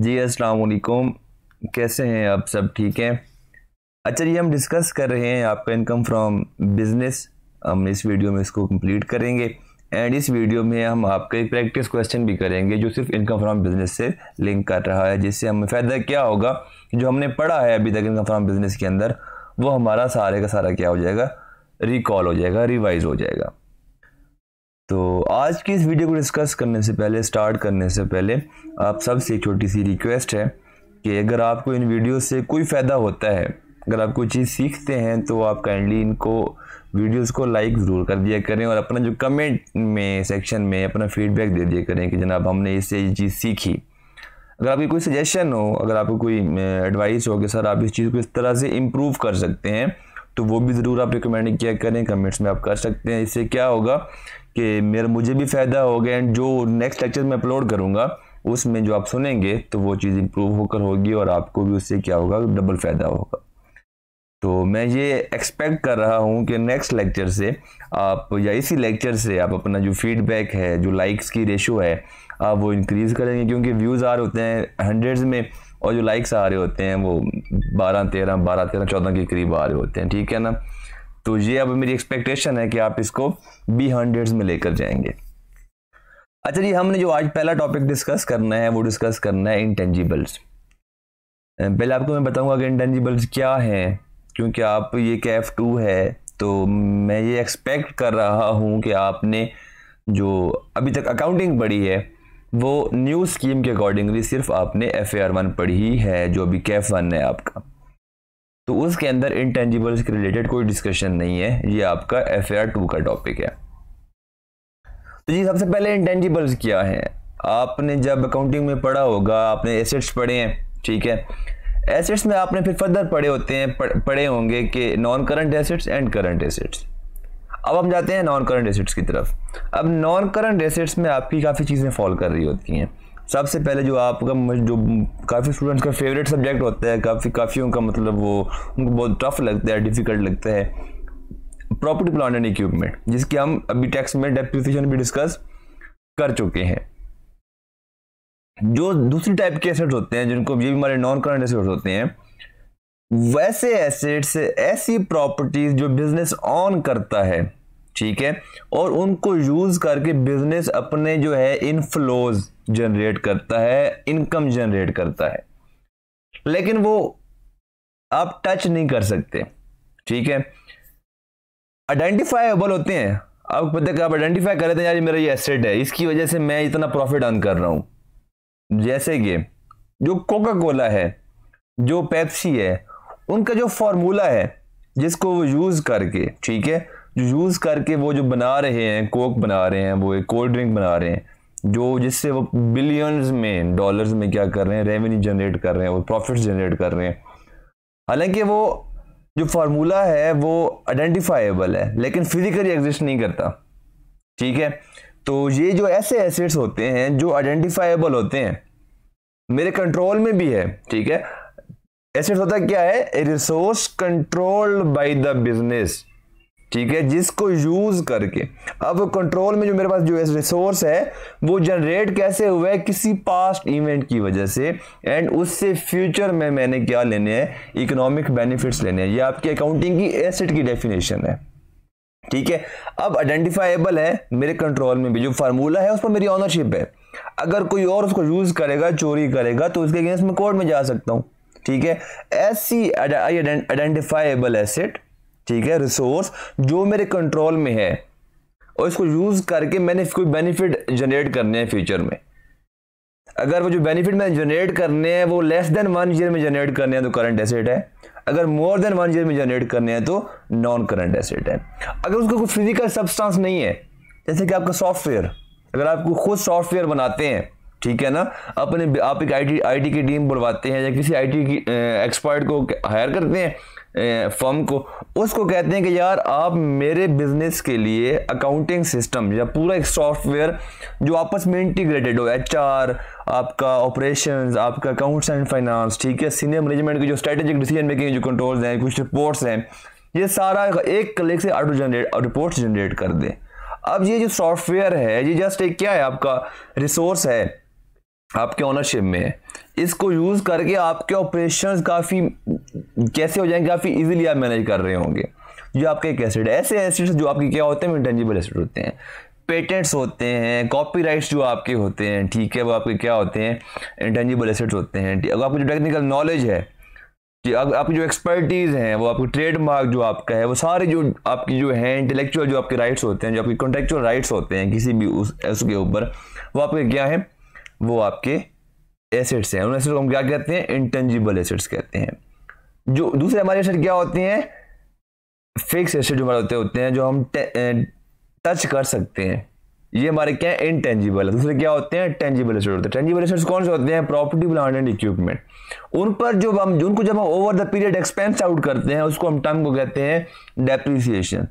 जी अस्सलाम कैसे हैं आप सब ठीक हैं अच्छा जी हम डिस्कस कर रहे हैं आपका इनकम फ्रॉम बिजनेस हम इस वीडियो में इसको कंप्लीट करेंगे एंड इस वीडियो में हम आपका एक प्रैक्टिस क्वेश्चन भी करेंगे जो सिर्फ इनकम फ्रॉम बिजनेस से लिंक कर रहा है जिससे हमें फ़ायदा क्या होगा जो हमने पढ़ा है अभी तक इनकम फ्रॉम बिजनेस के अंदर वो हमारा सारे का सारा क्या हो जाएगा रिकॉल हो जाएगा रिवाइज हो जाएगा तो आज की इस वीडियो को डिस्कस करने से पहले स्टार्ट करने से पहले आप सबसे एक छोटी सी रिक्वेस्ट है कि अगर आपको इन वीडियो से कोई फ़ायदा होता है अगर आप कोई चीज़ सीखते हैं तो आप काइंडली इनको वीडियोस को लाइक ज़रूर कर दिया करें और अपना जो कमेंट में सेक्शन में अपना फीडबैक दे दिया करें कि जनाब हमने इससे ये चीज़ सीखी अगर आपकी कोई सजेशन हो अगर आपको कोई एडवाइस हो कि सर आप इस चीज़ को इस तरह से इम्प्रूव कर सकते हैं तो वो भी ज़रूर आप रिकमेंड किया करें कमेंट्स में आप कर सकते हैं इससे क्या होगा कि मेरा मुझे भी फ़ायदा हो गया एंड जो नेक्स्ट लेक्चर में अपलोड करूँगा उसमें जो आप सुनेंगे तो वो चीज़ इम्प्रूव होकर होगी और आपको भी उससे क्या होगा डबल फ़ायदा होगा तो मैं ये एक्सपेक्ट कर रहा हूँ कि नेक्स्ट लेक्चर से आप या इसी लेक्चर से आप अपना जो फीडबैक है जो लाइक्स की रेशो है आप वो इंक्रीज़ करेंगे क्योंकि व्यूज़ आ रहे होते हैं हंड्रेड्स में और जो लाइक्स आ रहे होते हैं वो बारह तेरह बारह तेरह चौदह के करीब आ रहे होते हैं ठीक है ना तो ये अब मेरी एक्सपेक्टेशन है कि आप इसको बी हंड्रेड्स में लेकर जाएंगे अच्छा जी हमने जो आज पहला टॉपिक डिस्कस करना है वो डिस्कस करना है इंटेंजिबल्स पहले आपको मैं बताऊंगा कि इंटेंजिबल्स क्या हैं क्योंकि आप ये कैफ टू है तो मैं ये एक्सपेक्ट कर रहा हूँ कि आपने जो अभी तक अकाउंटिंग पढ़ी है वो न्यू स्कीम के अकॉर्डिंगली सिर्फ आपने एफ ए आर वन पढ़ी है जो अभी कैफ वन है आपका तो उसके अंदर इनटेंजिबल्स के रिलेटेड कोई डिस्कशन नहीं है ये आपका एफ आर टू का टॉपिक है तो जी सबसे पहले इंटेंजिबल्स क्या है आपने जब अकाउंटिंग में पढ़ा होगा आपने एसेट्स पढ़े हैं ठीक है एसेट्स में आपने फिर फर्दर पढ़े होते हैं पढ़े होंगे कि non current assets and current assets अब हम जाते हैं नॉन करंट एसेट्स की तरफ अब नॉन करंट एसेट्स में आपकी काफ़ी चीज़ें फॉल कर रही होती हैं सबसे पहले जो आपका जो काफ़ी स्टूडेंट्स का फेवरेट सब्जेक्ट होता है काफ़ी काफ़ी उनका मतलब वो उनको बहुत टफ लगता है डिफ़िकल्ट लगता है प्रॉपर्टी प्लान एंड इक्विपमेंट जिसकी हम अभी टैक्स में डेप्रिसिएशन भी डिस्कस कर चुके हैं जो दूसरी टाइप के एसेट्स होते हैं जिनको ये भी हमारे नॉन करंट एसेट्स होते हैं वैसे एसेट्स ऐसी प्रॉपर्टीज जो बिजनेस ऑन करता है ठीक है और उनको यूज करके बिजनेस अपने जो है इनफ्लोज जनरेट करता है इनकम जनरेट करता है लेकिन वो आप टच नहीं कर सकते ठीक है आइडेंटिफाइबल होते हैं आपको पता है आप आइडेंटिफाई कर हैं यार मेरा ये एसेट है इसकी वजह से मैं इतना प्रॉफिट अर्न कर रहा हूं जैसे कि जो कोका कोला है जो पेप्सी है उनका जो फॉर्मूला है जिसको वो यूज़ करके ठीक है जो यूज़ करके वो जो बना रहे हैं कोक बना रहे हैं वो एक कोल्ड ड्रिंक बना रहे हैं जो जिससे वो बिलियंस में डॉलर्स में क्या कर रहे हैं रेवेन्यू जनरेट कर रहे हैं और प्रॉफिट जनरेट कर रहे हैं हालांकि वो जो फार्मूला है वो आइडेंटिफाइबल है लेकिन फिजिकली एग्जिस्ट नहीं करता ठीक है तो ये जो ऐसे एसेट्स होते हैं जो आइडेंटिफाइबल होते हैं मेरे कंट्रोल में भी है ठीक है एसेट्स होता क्या है resource controlled by the business ठीक है जिसको यूज करके अब कंट्रोल में जो मेरे पास जो रिसोर्स है वो जनरेट कैसे हुआ है किसी पास्ट इवेंट की वजह से एंड उससे फ्यूचर में मैंने क्या लेने हैं इकोनॉमिक बेनिफिट्स लेने हैं ये आपकी अकाउंटिंग की एसेट की डेफिनेशन है ठीक है अब आइडेंटिफाइबल है मेरे कंट्रोल में भी जो फार्मूला है उस पर मेरी ऑनरशिप है अगर कोई और उसको यूज करेगा चोरी करेगा तो उसके अगेंस्ट में कोर्ट में जा सकता हूं ठीक है ऐसी आइडेंटिफाइबल एसेट ठीक है रिसोर्स जो मेरे कंट्रोल में है और इसको यूज करके मैंने कोई बेनिफिट जनरेट करने हैं फ्यूचर में अगर वो जो बेनिफिट मैंने जनरेट करने हैं वो लेस देन वन ईयर में जनरेट करने हैं तो करंट एसेट है अगर मोर देन वन ईयर में जनरेट करने हैं तो नॉन करंट एसेट है अगर उसका कोई फिजिकल सब्सटेंस नहीं है जैसे कि आपका सॉफ्टवेयर अगर आपको खुद सॉफ्टवेयर बनाते हैं ठीक है ना अपने आप एक आईटी आईटी की टीम बुलवाते हैं या किसी आईटी की एक्सपर्ट को हायर करते हैं फर्म को उसको कहते हैं कि यार आप मेरे बिजनेस के लिए अकाउंटिंग सिस्टम या पूरा एक सॉफ्टवेयर जो आपस में इंटीग्रेटेड हो एच आपका ऑपरेशंस आपका अकाउंट्स एंड फाइनेंस ठीक है सीनियर मैनेजमेंट की जो स्ट्रेटेजिक डिसीजन मेकिंग जो कंट्रोल्स हैं कुछ रिपोर्ट्स हैं ये सारा एक क्लिक से ऑटो जनरेट रिपोर्ट जनरेट कर दे अब ये जो सॉफ्टवेयर है ये जस्ट एक क्या है आपका रिसोर्स है आपके ओनरशिप में है इसको यूज़ करके आपके ऑपरेशन काफ़ी कैसे हो जाएंगे काफ़ी इजीली आप मैनेज कर रहे होंगे जो आपके एक एसिड ऐसे एसिड्स जो आपके क्या होते हैं इंटेंजिबल एसिड होते हैं पेटेंट्स होते हैं राइट्स जो आपके होते हैं ठीक है वो आपके क्या होते हैं इंटेंजिबल एसेट्स होते हैं अगर आपकी जो टेक्निकल नॉलेज है कि आपकी जो एक्सपर्टीज़ हैं वो आपकी ट्रेडमार्क जो आपका है वो सारे जो आपकी जो है इंटेलेक्चुअल जो आपके राइट्स होते हैं जो आपके कॉन्ट्रेक्चुअल राइट्स होते हैं किसी भी उस उसके ऊपर वो आपके क्या है वो आपके एसेट्स हैं उन एसेट्स को हम क्या कहते हैं इंटेंजिबल एसेट्स कहते हैं जो दूसरे हमारे एसेट क्या होते हैं फिक्स एसेट जो हमारे होते होते हैं जो हम टच कर सकते हैं ये हमारे क्या है इंटेंजिबल है दूसरे क्या होते हैं टेंजिबल एसेट होते हैं टेंजिबल एसेट्स कौन से होते हैं प्रॉपर्टी प्लांट एंड इक्विपमेंट उन पर जो हम उनको जब हम over the period expense out करते हैं उसको हम टर्म को कहते हैं डेप्रिसिएशन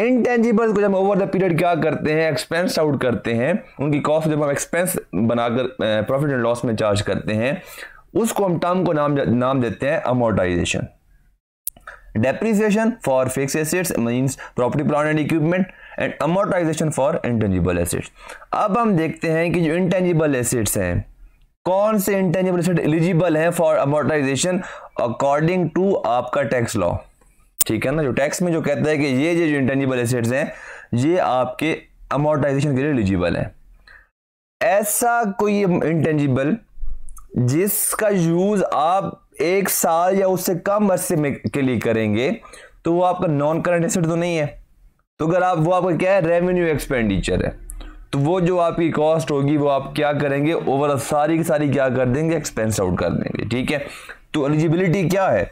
इनटेंजिबल को हम ओवर द पीरियड क्या करते हैं एक्सपेंस आउट करते हैं उनकी कॉस्ट जब हम एक्सपेंस बनाकर प्रॉफिट एंड लॉस में चार्ज करते हैं उसको हम टर्म को नाम नाम देते हैं amortisation depreciation for fix assets means property plan and equipment and amortisation for intangible assets अब हम देखते हैं कि जो इंटेंजिबल एसेट्स हैं कौन से इंटेंजिबल एसेट एलिजिबल हैं फॉर अमोर्टाइजेशन अकॉर्डिंग टू आपका टैक्स लॉ ठीक है ना जो टैक्स में जो कहता है कि ये जो इंटेंजिबल एसेट्स हैं ये आपके अमोटाइजेशन के लिए एलिजिबल है ऐसा कोई इंटेंजिबल जिसका यूज आप एक साल या उससे कम अरसे में के लिए करेंगे तो वो आपका नॉन करंट एसेट तो नहीं है तो अगर आप वो आपका क्या है रेवेन्यू एक्सपेंडिचर है तो वो जो आपकी कॉस्ट होगी वो आप क्या करेंगे ओवरऑल सारी की सारी क्या कर देंगे एक्सपेंस आउट कर देंगे ठीक है तो एलिजिबिलिटी क्या है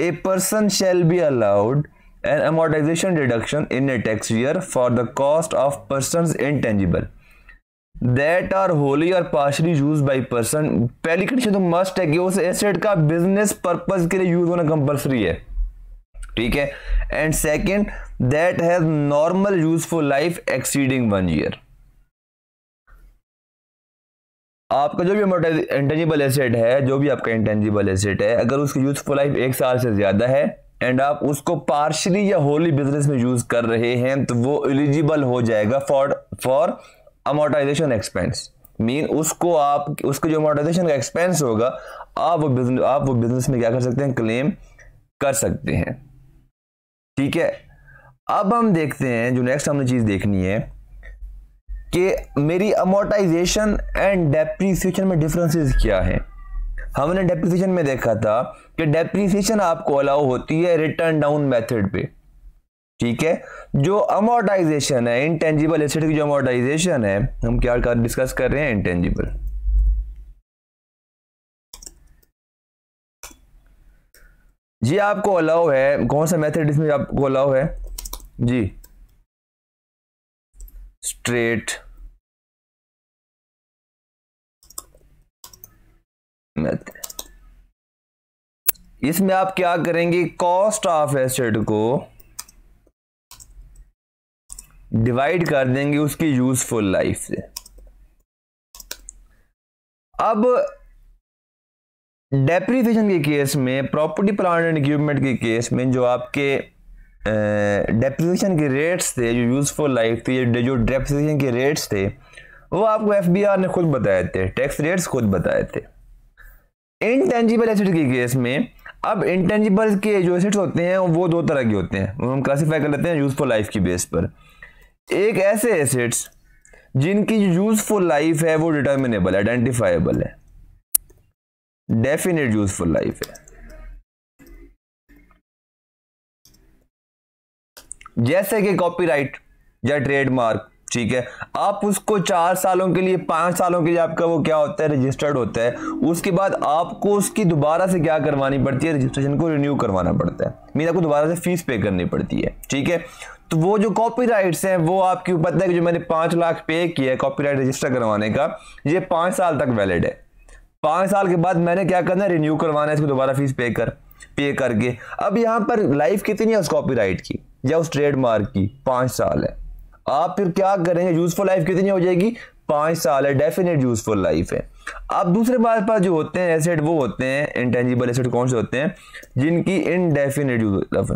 a person shall be allowed an amortisation deduction in a tax year for the cost of person in tangible that are wholly और पार्शली यूज बाई पर्सन पहली कंडीशन तो मस्ट है कि उस एसेट का बिजनेस पर्पज के लिए use होना कंपल्सरी है ठीक है and second that has normal use for life exceeding one year आपका जो भी इंटेंजिबल एसेट है जो भी आपका इंटेंजिबल एसेट है अगर उसकी यूजफुल लाइफ एक साल से ज़्यादा है एंड आप उसको पार्शली या होली बिजनेस में यूज़ कर रहे हैं तो वो एलिजिबल हो जाएगा for for amortisation expense mean उसको आप उसके जो अमोटाइजेशन का एक्सपेंस होगा आप वो बिजनेस आप वो बिजनेस में क्या कर सकते हैं क्लेम कर सकते हैं ठीक है अब हम देखते हैं जो नेक्स्ट हमने चीज़ देखनी है कि मेरी अमोटाइजेशन एंड डेप्रीसीशन में डिफरेंसेस क्या है हमने डेप्रीसीशन में देखा था कि डेप्रीसीशन आपको अलाउ होती है रिटर्न डाउन मेथड पे ठीक है जो अमोटाइजेशन है इंटेंजिबल एसेट की जो अमोटाइजेशन है हम क्या कर डिस्कस कर रहे हैं इंटेंजिबल जी आपको अलाउ है कौन सा मेथड इसमें आपको अलाउ है जी स्ट्रेट मेथड इसमें आप क्या करेंगे कॉस्ट ऑफ एसेट को डिवाइड कर देंगे उसकी यूजफुल लाइफ से अब डेप्रीफेशन के केस में प्रॉपर्टी प्लांट एंड इक्विपमेंट के केस में जो आपके डेप्रिसिएशन के रेट्स थे जो यूज़फुल लाइफ थी जो डेप्रिसिएशन के रेट्स थे वो आपको एफ ने खुद बताए थे टैक्स रेट्स खुद बताए थे इनटेंजिबल एसेट के केस में अब इंटेंजिबल के जो एसेट्स होते हैं वो दो तरह के होते हैं वो हम क्लासीफाई कर लेते हैं यूज़फुल लाइफ की बेस पर एक ऐसे एसेट्स जिनकी जो यूज़फुल लाइफ है वो डिटर्मिनेबल आइडेंटिफाइबल है डेफिनेट यूज़फुल लाइफ है जैसे कि कॉपीराइट या ट्रेडमार्क ठीक है आप उसको चार सालों के लिए पांच सालों के लिए आपका वो क्या होता है रजिस्टर्ड होता है उसके बाद आपको उसकी दोबारा से क्या करवानी पड़ती है रजिस्ट्रेशन को रिन्यू करवाना पड़ता है मीन आपको दोबारा से फीस पे करनी पड़ती है ठीक है तो वो जो कॉपी राइट हैं वो आपके ऊपर है कि जो मैंने पांच लाख पे किया है राइट रजिस्टर करवाने का ये पांच साल तक वैलिड है पांच साल के बाद मैंने क्या करना है रिन्यू करवाना है इसको दोबारा फीस पे कर पे करके अब यहाँ पर लाइफ कितनी है उस कॉपीराइट की या उस ट्रेडमार्क की पाँच साल है आप फिर क्या करेंगे यूजफुल लाइफ कितनी हो जाएगी पाँच साल है डेफिनेट यूजफुल लाइफ है अब दूसरे बात पर जो होते हैं एसेट वो होते हैं इंटेंजिबल एसेट कौन से होते हैं जिनकी इनडेफिनेट यूज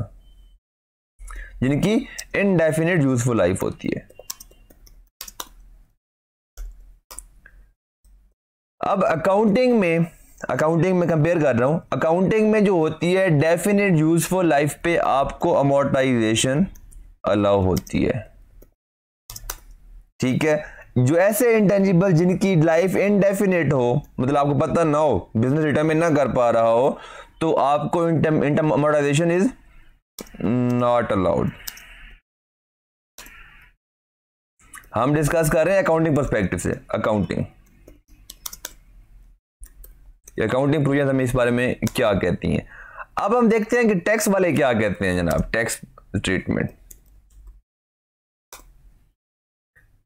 जिनकी इनडेफिनेट यूजफुल लाइफ होती है अब अकाउंटिंग में अकाउंटिंग में कंपेयर कर रहा हूँ अकाउंटिंग में जो होती है डेफिनेट यूजफुल लाइफ पे आपको अमोटाइजेशन अलाउ होती है ठीक है जो ऐसे इंटेंजिबल जिनकी लाइफ इनडेफिनेट हो मतलब आपको पता ना हो बिजनेस रिटर्न ना कर पा रहा हो तो आपको अमोटाइजेशन इज नॉट अलाउड हम डिस्कस कर रहे हैं अकाउंटिंग परस्पेक्टिव से अकाउंटिंग अकाउंटिंग प्रोविजन तो हमें इस बारे में क्या कहती हैं अब हम देखते हैं कि टैक्स वाले क्या कहते हैं जनाब टैक्स ट्रीटमेंट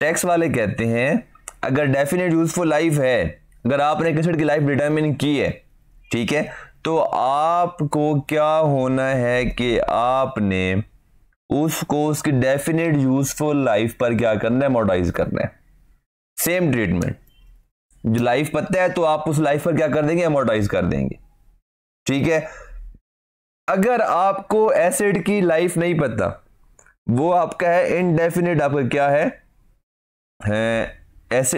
टैक्स वाले कहते हैं अगर डेफिनेट यूजफुल लाइफ है अगर आपने किसी की लाइफ डिटर्मिन की है ठीक है तो आपको क्या होना है कि आपने उसको उसकी डेफिनेट यूजफुल लाइफ पर क्या करना है मोडाइज करना है सेम ट्रीटमेंट जो लाइफ पता है तो आप उस लाइफ पर क्या कर देंगे अमोर्टाइज कर देंगे ठीक है अगर आपको एसेड की लाइफ नहीं पता वो आपका है इनडेफिनेट आपका क्या है, है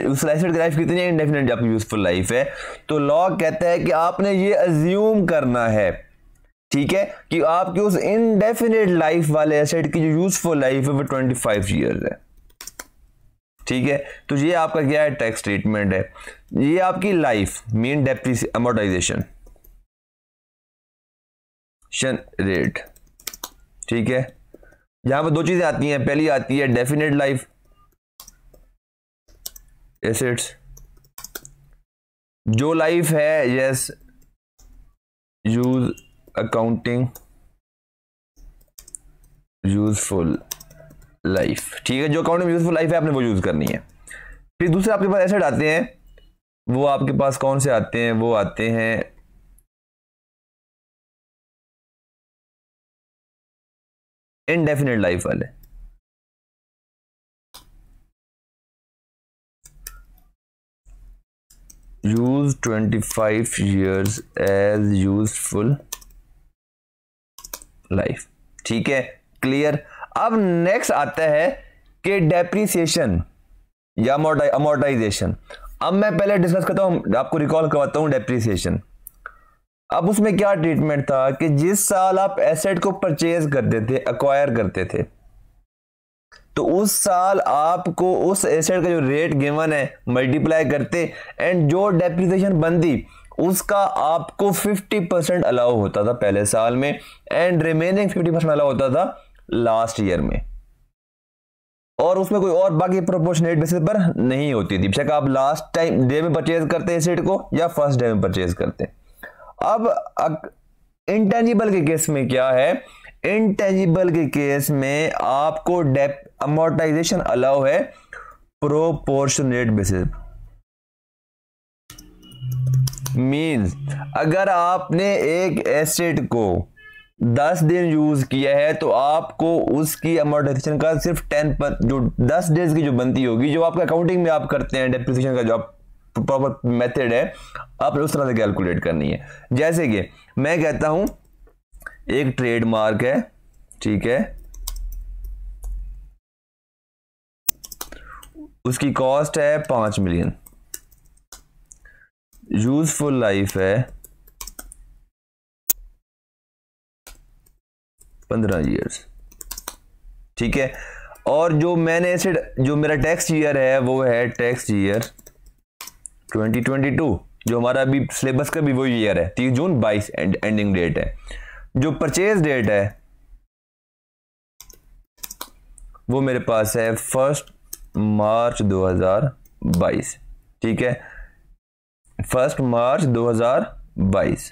उस की लाइफ कितनी इनडेफिनेट आपकी यूजफुल लाइफ है तो लॉ कहता है कि आपने ये अज्यूम करना है ठीक है कि आपकी उस इनडेफिनेट लाइफ वाले एसेड की जो यूजफुल लाइफ है वो ट्वेंटी फाइव ईयर है ठीक है तो ये आपका क्या है टैक्स ट्रीटमेंट है ये आपकी लाइफ मेन डेप्रिस अमोर्टाइजेशन रेट ठीक है यहां पर दो चीजें आती हैं पहली आती है डेफिनेट लाइफ एसेट्स जो लाइफ है yes use accounting useful life ठीक है जो अकाउंट में यूजफुल लाइफ है आपने वो यूज करनी है फिर दूसरे आपके पास एसेट आते हैं वो आपके पास कौन से आते हैं वो आते हैं इनडेफिनेट लाइफ वाले use twenty five years as useful life ठीक है क्लियर अब नेक्स्ट आता है कि डेप्रीसिएशन या अमोर्टाइजेशन अब मैं पहले डिस्कस करता हूं आपको रिकॉल करवाता हूं डेप्रीसिएशन अब उसमें क्या ट्रीटमेंट था कि जिस साल आप एसेट को परचेज करते थे अक्वायर करते थे तो उस साल आपको उस एसेट का जो रेट गिवन है मल्टीप्लाई करते एंड जो डेप्रीसिएशन बनती उसका आपको 50 परसेंट अलाउ होता था पहले साल में एंड रिमेनिंग 50 परसेंट अलाउ होता था लास्ट ईयर में और उसमें कोई और बाकी प्रोपोर्शनेट बेसिस पर नहीं होती थी बेशक आप लास्ट टाइम डे में परचेज करते हैं एसेट को या फर्स्ट डे में परचेज करते हैं अब इंटेंजिबल के केस में क्या है इंटेंजिबल के केस में आपको डेप अमोटाइजेशन अलाउ है प्रोपोर्शनेट बेसिस मीन्स अगर आपने एक एसेट को दस दिन यूज़ किया है तो आपको उसकी अमोर्टाइजेशन का सिर्फ टेन पर जो दस डेज की जो बनती होगी जो आपका अकाउंटिंग में आप करते हैं डेप्रिसिएशन का जो आप प्रॉपर मेथड है आप उस तरह से कैलकुलेट करनी है जैसे कि मैं कहता हूं एक ट्रेडमार्क है ठीक है उसकी कॉस्ट है पांच मिलियन यूजफुल लाइफ है पंद्रह ईयर्स ठीक है और जो मैंने ऐसे जो मेरा टैक्स ईयर है वो है टैक्स ईयर 2022 जो हमारा अभी सिलेबस का भी वो ईयर है तीस जून बाईस एंड, एंडिंग डेट है जो परचेज डेट है वो मेरे पास है फर्स्ट मार्च 2022 ठीक है फर्स्ट मार्च 2022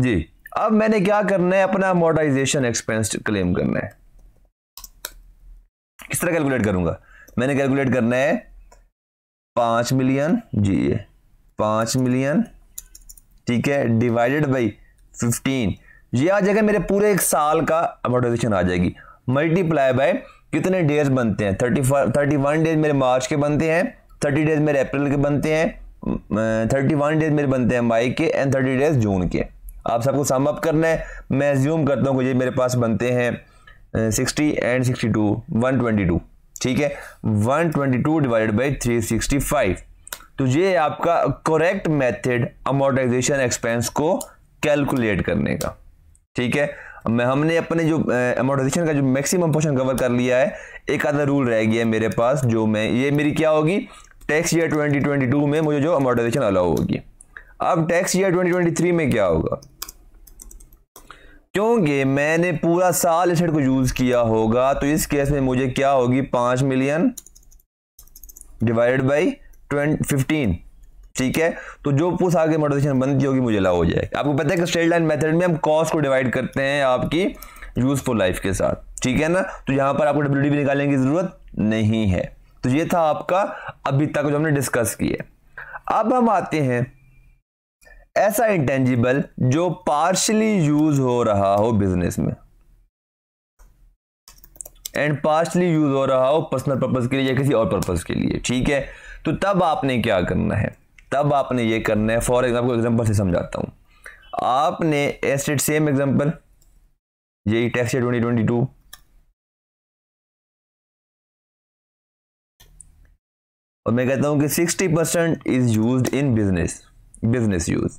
जी अब मैंने क्या करना है अपना मोडाइजेशन एक्सपेंस क्लेम करना है किस तरह कैलकुलेट करूंगा मैंने कैलकुलेट करना है पांच मिलियन जी ये पांच मिलियन ठीक है डिवाइडेड बाई फिफ्टीन ये आ जाएगा मेरे पूरे एक साल का अमोटाइजेशन आ जाएगी मल्टीप्लाई बाय कितने डेज बनते हैं थर्टी थर्टी वन डेज मेरे मार्च के बनते हैं थर्टी डेज मेरे अप्रैल के बनते हैं थर्टी वन डेज मेरे बनते हैं मई के एंड थर्टी डेज जून के आप सबको सम अप करना है मैं ज्यूम करता हूँ कि ये मेरे पास बनते हैं sixty and sixty two one twenty two ठीक है one twenty two divided by three sixty five तो ये आपका करेक्ट मेथड अमोर्टाइजेशन एक्सपेंस को कैलकुलेट करने का ठीक है मैं हमने अपने जो अमोर्टाइजेशन का जो मैक्सिमम पोर्शन कवर कर लिया है एक आधा रूल रह गया है मेरे पास जो मैं ये मेरी क्या होगी टैक्स ईयर 2022 में मुझे जो अमोर्टाइजेशन अलाउ होगी अब टैक्स ईयर 2023 में क्या होगा क्योंकि मैंने पूरा साल इस को यूज किया होगा तो इस केस में मुझे क्या होगी पांच मिलियन डिवाइडेड बाई फिफ्टीन ठीक है तो जो पूछ आगे मोटिवेशन बनती होगी मुझे ला हो जाएगा आपको पता है कि स्ट्रेट लाइन मेथड में हम कॉस्ट को डिवाइड करते हैं आपकी यूजफुल लाइफ के साथ ठीक है ना तो यहां पर आपको डब्ल्यू भी निकालने की जरूरत नहीं है तो ये था आपका अभी तक जो हमने डिस्कस किया अब हम आते हैं ऐसा इंटेंजिबल जो पार्शली यूज हो रहा हो बिजनेस में एंड पार्शली यूज हो रहा हो पर्सनल पर्पज के लिए या किसी और पर्पज के लिए ठीक है तो तब आपने क्या करना है तब आपने ये करना है फॉर एग्जाम्पल एग्जाम्पल से समझाता हूं आपने एस्टेट सेम एग्जाम्पल ये टैक्स ट्वेंटी ट्वेंटी टू और मैं कहता हूं कि sixty percent is use in business business use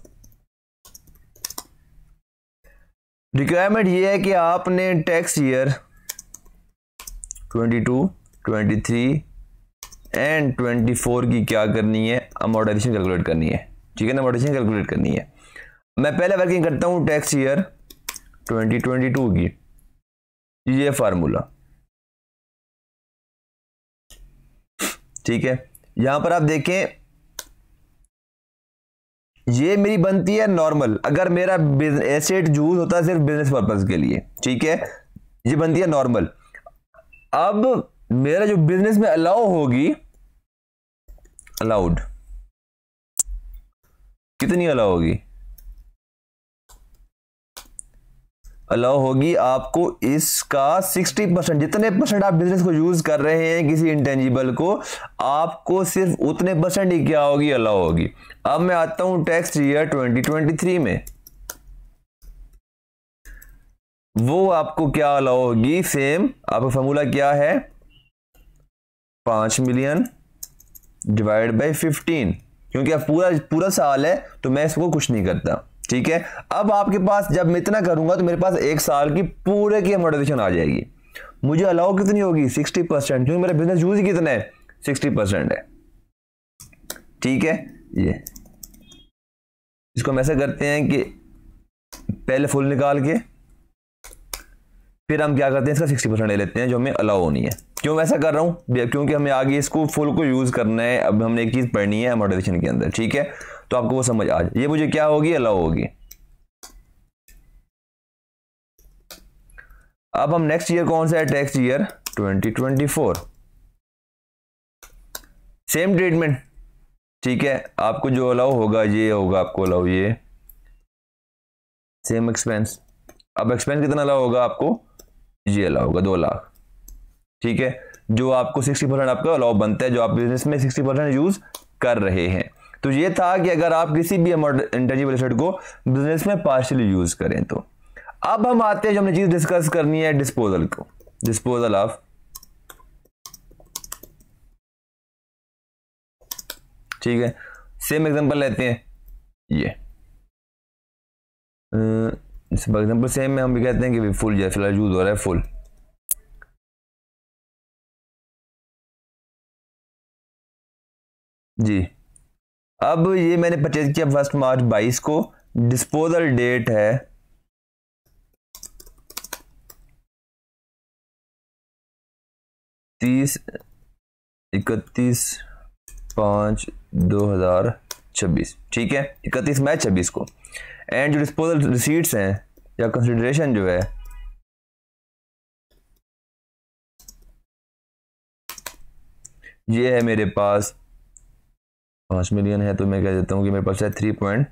requirement ये है कि आपने टैक्स ईयर 22, 23 एंड 24 की क्या करनी है अमोडाइजेशन कैलकुलेट करनी है ठीक है ना अमोडाइजेशन कैलकुलेट करनी है मैं पहले वर्किंग करता हूँ टैक्स ईयर 2022 की ये फार्मूला ठीक है यहां पर आप देखें ये मेरी बनती है नॉर्मल अगर मेरा एसेट यूज होता है सिर्फ बिजनेस पर्पज के लिए ठीक है ये बनती है नॉर्मल अब मेरा जो बिजनेस में अलाउ होगी अलाउड कितनी अलाउ होगी अलाउ होगी आपको इसका 60 परसेंट जितने परसेंट आप बिजनेस को यूज कर रहे हैं किसी इंटेंजिबल को आपको सिर्फ उतने परसेंट ही क्या होगी अलाउ होगी अब मैं आता हूं टैक्स ईयर 2023 में वो आपको क्या अलाउ होगी सेम आपका फॉर्मूला क्या है पांच मिलियन डिवाइड बाय 15 क्योंकि अब पूरा पूरा साल है तो मैं इसको कुछ नहीं करता ठीक है अब आपके पास जब मैं इतना करूंगा तो मेरे पास एक साल की पूरे की अमोडेशन आ जाएगी मुझे अलाउ कितनी होगी सिक्सटी परसेंट क्योंकि मेरा बिजनेस यूज कितना है सिक्सटी परसेंट है ठीक है ये इसको हम ऐसा करते हैं कि पहले फुल निकाल के फिर हम क्या करते हैं इसका सिक्सटी परसेंट ले लेते हैं जो हमें अलाउ होनी है क्यों मैं ऐसा कर रहा हूँ क्योंकि हमें आगे इसको फुल को यूज़ करना है अब हमने एक चीज़ पढ़नी है मॉडरेशन के अंदर ठीक है तो आपको वो समझ आ जाए ये मुझे क्या होगी अलाउ होगी अब हम नेक्स्ट ईयर कौन सा है टैक्स ईयर 2024 सेम ट्रीटमेंट ठीक है आपको जो अलाउ होगा ये होगा आपको अलाउ ये सेम एक्सपेंस अब एक्सपेंस कितना अलाउ होगा आपको ये अलाउ होगा दो लाख ठीक है जो आपको सिक्सटी परसेंट आपका अलाउ बनता है जो आप बिजनेस में सिक्सटी परसेंट यूज कर रहे हैं तो ये था कि अगर आप किसी भी इंटरजी एसेट को बिजनेस में पार्शली यूज करें तो अब हम आते हैं जो हमने चीज डिस्कस करनी है डिस्पोजल को डिस्पोजल ऑफ ठीक है सेम एग्जाम्पल लेते हैं ये एग्जांपल एग्जाम्पल सेम में हम भी कहते हैं कि फुल जैसे फिलहाल यूज हो रहा है फुल जी अब ये मैंने परचेज किया फर्स्ट मार्च बाईस को डिस्पोजल डेट है तीस इकतीस पाँच दो हज़ार छब्बीस ठीक है इकतीस मैच छब्बीस को एंड जो डिस्पोजल रिसीट्स हैं या कंसिडरेशन जो है ये है मेरे पास पाँच मिलियन है तो मैं कह देता हूँ कि मेरे पास है थ्री पॉइंट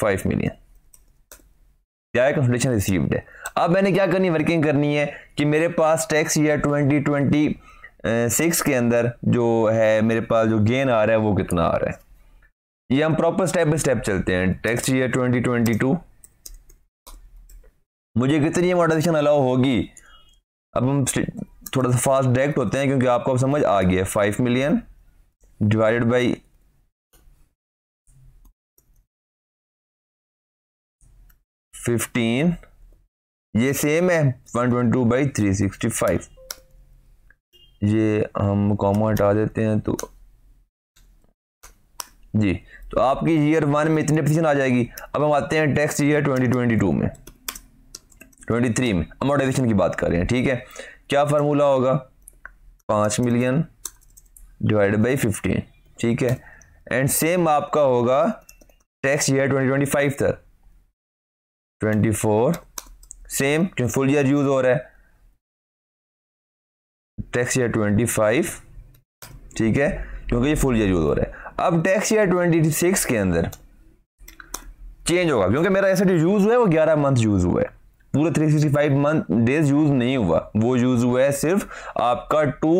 फाइव मिलियन क्या है कंसल्टेशन रिसीव्ड है अब मैंने क्या करनी वर्किंग करनी है कि मेरे पास tax year twenty twenty six के अंदर जो है मेरे पास जो गेन आ रहा है वो कितना आ रहा है ये हम प्रॉपर स्टेप बाई स्टेप चलते हैं टेक्स्ट ईयर 2022 मुझे कितनी मॉडलाइजेशन अलाउ होगी अब हम थोड़ा सा फास्ट डायरेक्ट होते हैं क्योंकि आपको अब समझ आ गया है five million divided by fifteen ये सेम है one twenty two by three sixty five ये हम कॉमो हटा देते हैं तो जी तो आपकी ईयर वन में इतनी पोजिशन आ जाएगी अब हम आते हैं tax year twenty twenty two में ट्वेंटी थ्री में अमोटाइजेशन की बात कर रहे हैं ठीक है क्या फार्मूला होगा पाँच मिलियन डिवाइड बाई फिफ्टीन ठीक है एंड सेम आपका होगा tax year twenty twenty five तक twenty four same full year use हो रहा है टैक्स ईयर ट्वेंटी फाइव ठीक है क्योंकि ये फुल ईयर यूज हो रहा है अब टैक्स ईयर ट्वेंटी सिक्स के अंदर चेंज होगा क्योंकि मेरा एसेट यूज हुआ है वो ग्यारह मंथ यूज हुआ है पूरा three sixty five month days use नहीं हुआ वो यूज हुआ है सिर्फ आपका टू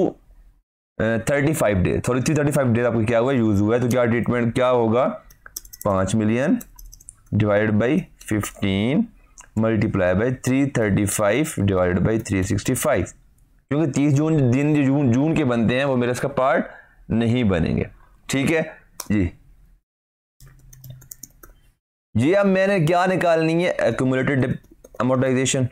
थर्टी फाइव डेज थोड़ी थ्री थर्टी फाइव डेज आपका क्या हुआ यूज हुआ है तो क्या ट्रीटमेंट क्या होगा पाँच million divide by fifteen multiply by three thirty five divide by three sixty five क्योंकि तीस जून दिन जो जून जून के बनते हैं वो मेरे इसका पार्ट नहीं बनेंगे ठीक है जी जी अब मैंने क्या निकालनी है एक्यूमुलेटेड अमोटाइजेशन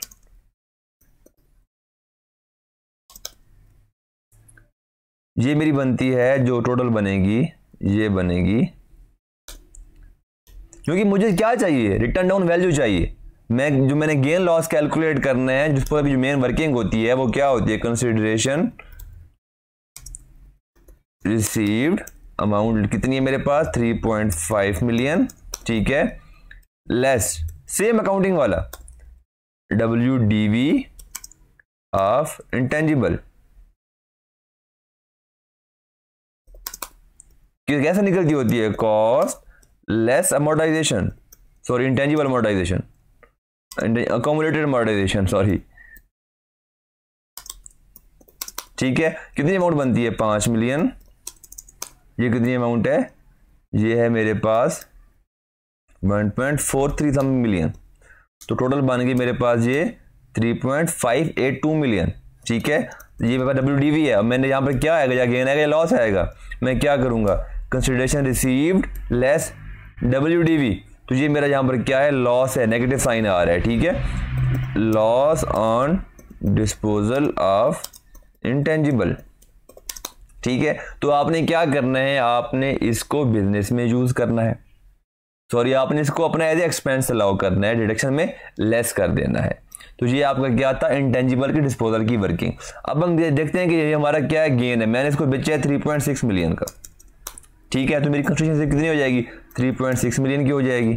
ये मेरी बनती है जो टोटल बनेगी ये बनेगी क्योंकि मुझे क्या चाहिए रिटर्न डाउन वैल्यू चाहिए मैं जो मैंने गेन लॉस कैलकुलेट करना है जिस पर जो मेन वर्किंग होती है वो क्या होती है कंसिडरेशन रिसीव्ड अमाउंट कितनी है मेरे पास 3.5 मिलियन ठीक है लेस सेम अकाउंटिंग वाला W D V of intangible कैसे निकलती होती है cost less amortisation sorry intangible amortisation accommodated modernisation sorry ठीक है कितनी अमाउंट बनती है पांच मिलियन ये कितनी अमाउंट है ये है मेरे पास one point four three sum million तो टोटल बन गई मेरे पास ये three point five eight two million ठीक है ये मेरे पास डब्ल्यू डी वी है मैंने यहाँ पर क्या आएगा या गेन आएगा या लॉस आएगा मैं क्या करूँगा consideration received less W D V तो ये मेरा यहाँ पर क्या है लॉस है नेगेटिव साइन आ रहा है ठीक है loss on disposal of intangible ठीक है तो आपने क्या करना है आपने इसको बिजनेस में यूज करना है सॉरी आपने इसको अपना एज एक्सपेंस अलाउ करना है डिडक्शन में लेस कर देना है तो ये आपका क्या था इंटेंजिबल की डिस्पोजल की वर्किंग अब हम देखते हैं कि ये हमारा क्या है गेन है मैंने इसको बेचा है थ्री पॉइंट सिक्स मिलियन का ठीक है तो मेरी कंस्ट्रक्शन कितनी हो जाएगी 3.6 मिलियन की हो जाएगी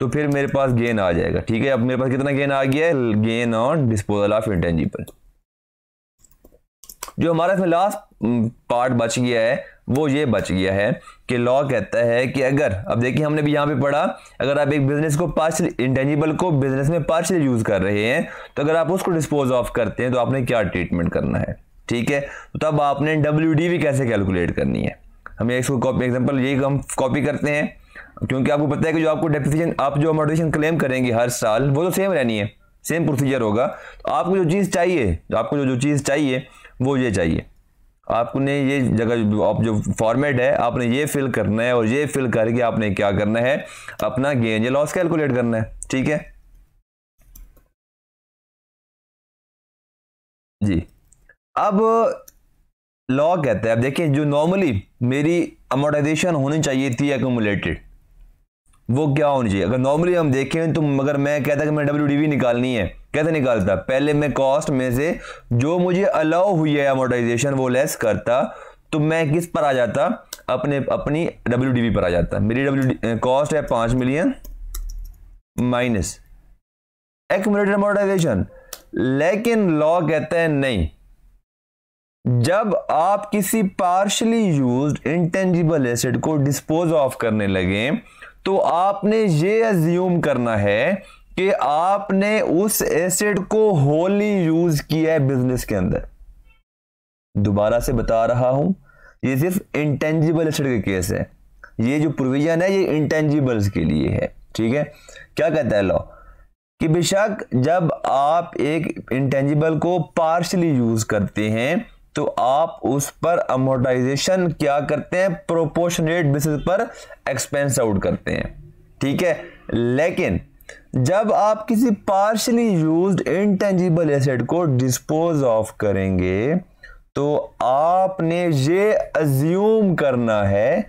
तो फिर मेरे पास गेन आ जाएगा ठीक है अब मेरे पास कितना गेन आ गया है gain on disposal of intangible जो हमारा इसमें लास्ट पार्ट बच गया है वो ये बच गया है कि लॉ कहता है कि अगर अब देखिए हमने भी यहाँ पे पढ़ा अगर आप एक बिजनेस को पार्शल इंटेंजिबल को बिजनेस में पार्शल यूज कर रहे हैं तो अगर आप उसको डिस्पोज ऑफ करते हैं तो आपने क्या ट्रीटमेंट करना है ठीक है तो तब आपने डब्ल्यू डी भी कैसे कैलकुलेट करनी है हम ये इसको कॉपी एग्जाम्पल यही हम कॉपी करते हैं क्योंकि आपको पता है कि जो आपको डेफिसिशन आप जो अमोडेशन क्लेम करेंगे हर साल वो तो सेम रहनी है सेम प्रोसीजर होगा तो आपको जो चीज़ चाहिए तो आपको जो जो चीज़ चाहिए वो ये चाहिए आपने ये जगह आप जो फॉर्मेट है आपने ये फिल करना है और ये फिल करके आपने क्या करना है अपना गेन या लॉस कैलकुलेट करना है ठीक है जी अब लॉ कहता है अब देखिए जो नॉर्मली मेरी अमोटाइजेशन होनी चाहिए थी एकोमुलेटेड वो क्या होनी चाहिए अगर नॉर्मली हम देखें तो मगर मैं कहता कि मैं डब्ल्यू निकालनी है कैसे निकालता पहले मैं कॉस्ट में से जो मुझे अलाउ हुई है अमोटाइजेशन वो लेस करता तो मैं किस पर आ जाता अपने अपनी डब्ल्यू पर आ जाता मेरी डब्ल्यू कॉस्ट है पांच मिलियन माइनस एक्यूमुलेटेड अमोटाइजेशन लेकिन लॉ कहता है नहीं जब आप किसी पार्शली यूज्ड इंटेंजिबल एसेट को डिस्पोज ऑफ करने लगे तो आपने ये अज्यूम करना है कि आपने उस एसेट को होली यूज किया है बिजनेस के अंदर दोबारा से बता रहा हूं ये सिर्फ इंटेंजिबल एसेट के केस है ये जो प्रोविजन है ये इंटेंजिबल्स के लिए है ठीक है क्या कहता है लॉ कि बेशक जब आप एक इंटेंजिबल को पार्शली यूज करते हैं तो आप उस पर अमोटाइजेशन क्या करते हैं प्रोपोर्शनेट बेसिस पर एक्सपेंस आउट करते हैं ठीक है लेकिन जब आप किसी पार्शली यूज्ड इनटेंजिबल एसेट को डिस्पोज ऑफ करेंगे तो आपने ये अज्यूम करना है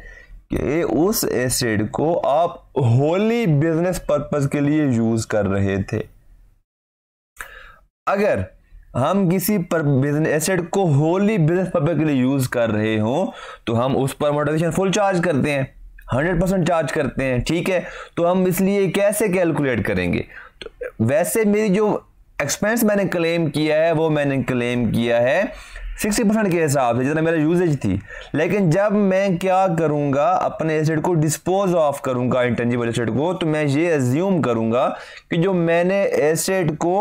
कि उस एसेट को आप होली बिजनेस पर्पस के लिए यूज कर रहे थे अगर हम किसी पर बिजनेस एसेट को होली बिजनेस पर्पज के लिए यूज कर रहे हो तो हम उस पर मोटिवेशन फुल चार्ज करते हैं हंड्रेड परसेंट चार्ज करते हैं ठीक है तो हम इसलिए कैसे कैलकुलेट करेंगे तो वैसे मेरी जो एक्सपेंस मैंने क्लेम किया है वो मैंने क्लेम किया है सिक्सटी परसेंट के हिसाब से जितना मेरा यूजेज थी लेकिन जब मैं क्या करूंगा अपने एसेट को डिस्पोज ऑफ करूंगा इंटेंजिबल एसेट को तो मैं ये एज्यूम करूंगा कि जो मैंने एसेट को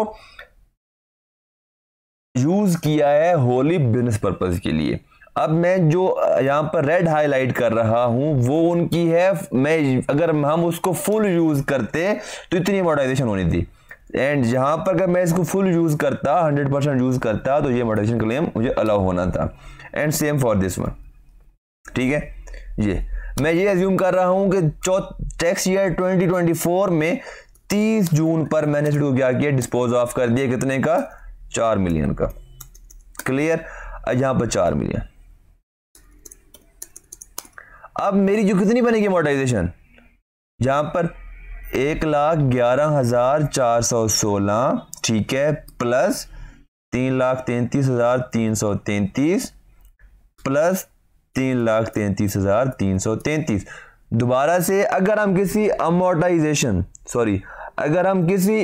यूज़ किया है होली बिजनेस पर्पज़ के लिए अब मैं जो यहाँ पर रेड हाईलाइट कर रहा हूँ वो उनकी है मैं अगर हम उसको फुल यूज़ करते तो इतनी मोडाइजेशन होनी थी एंड यहाँ पर अगर मैं इसको फुल यूज़ करता 100 परसेंट यूज़ करता तो ये मोडाइजेशन क्लेम मुझे अलाउ होना था and same for this one ठीक है ये मैं ये एज्यूम कर रहा हूँ कि चौ टैक्स ईयर ट्वेंटी में तीस जून पर मैंने शुरू क्या किया डिस्पोज ऑफ कर दिया कितने का चार मिलियन का क्लियर यहां पर चार मिलियन अब मेरी जो कितनी बनेगी मोटाइजेशन यहां पर एक लाख ग्यारह हजार चार सौ सोलह ठीक है प्लस तीन लाख तैंतीस हजार तीन सौ तैंतीस प्लस तीन लाख तैंतीस हजार तीन सौ तैंतीस दोबारा से अगर हम किसी अमोटाइजेशन सॉरी अगर हम किसी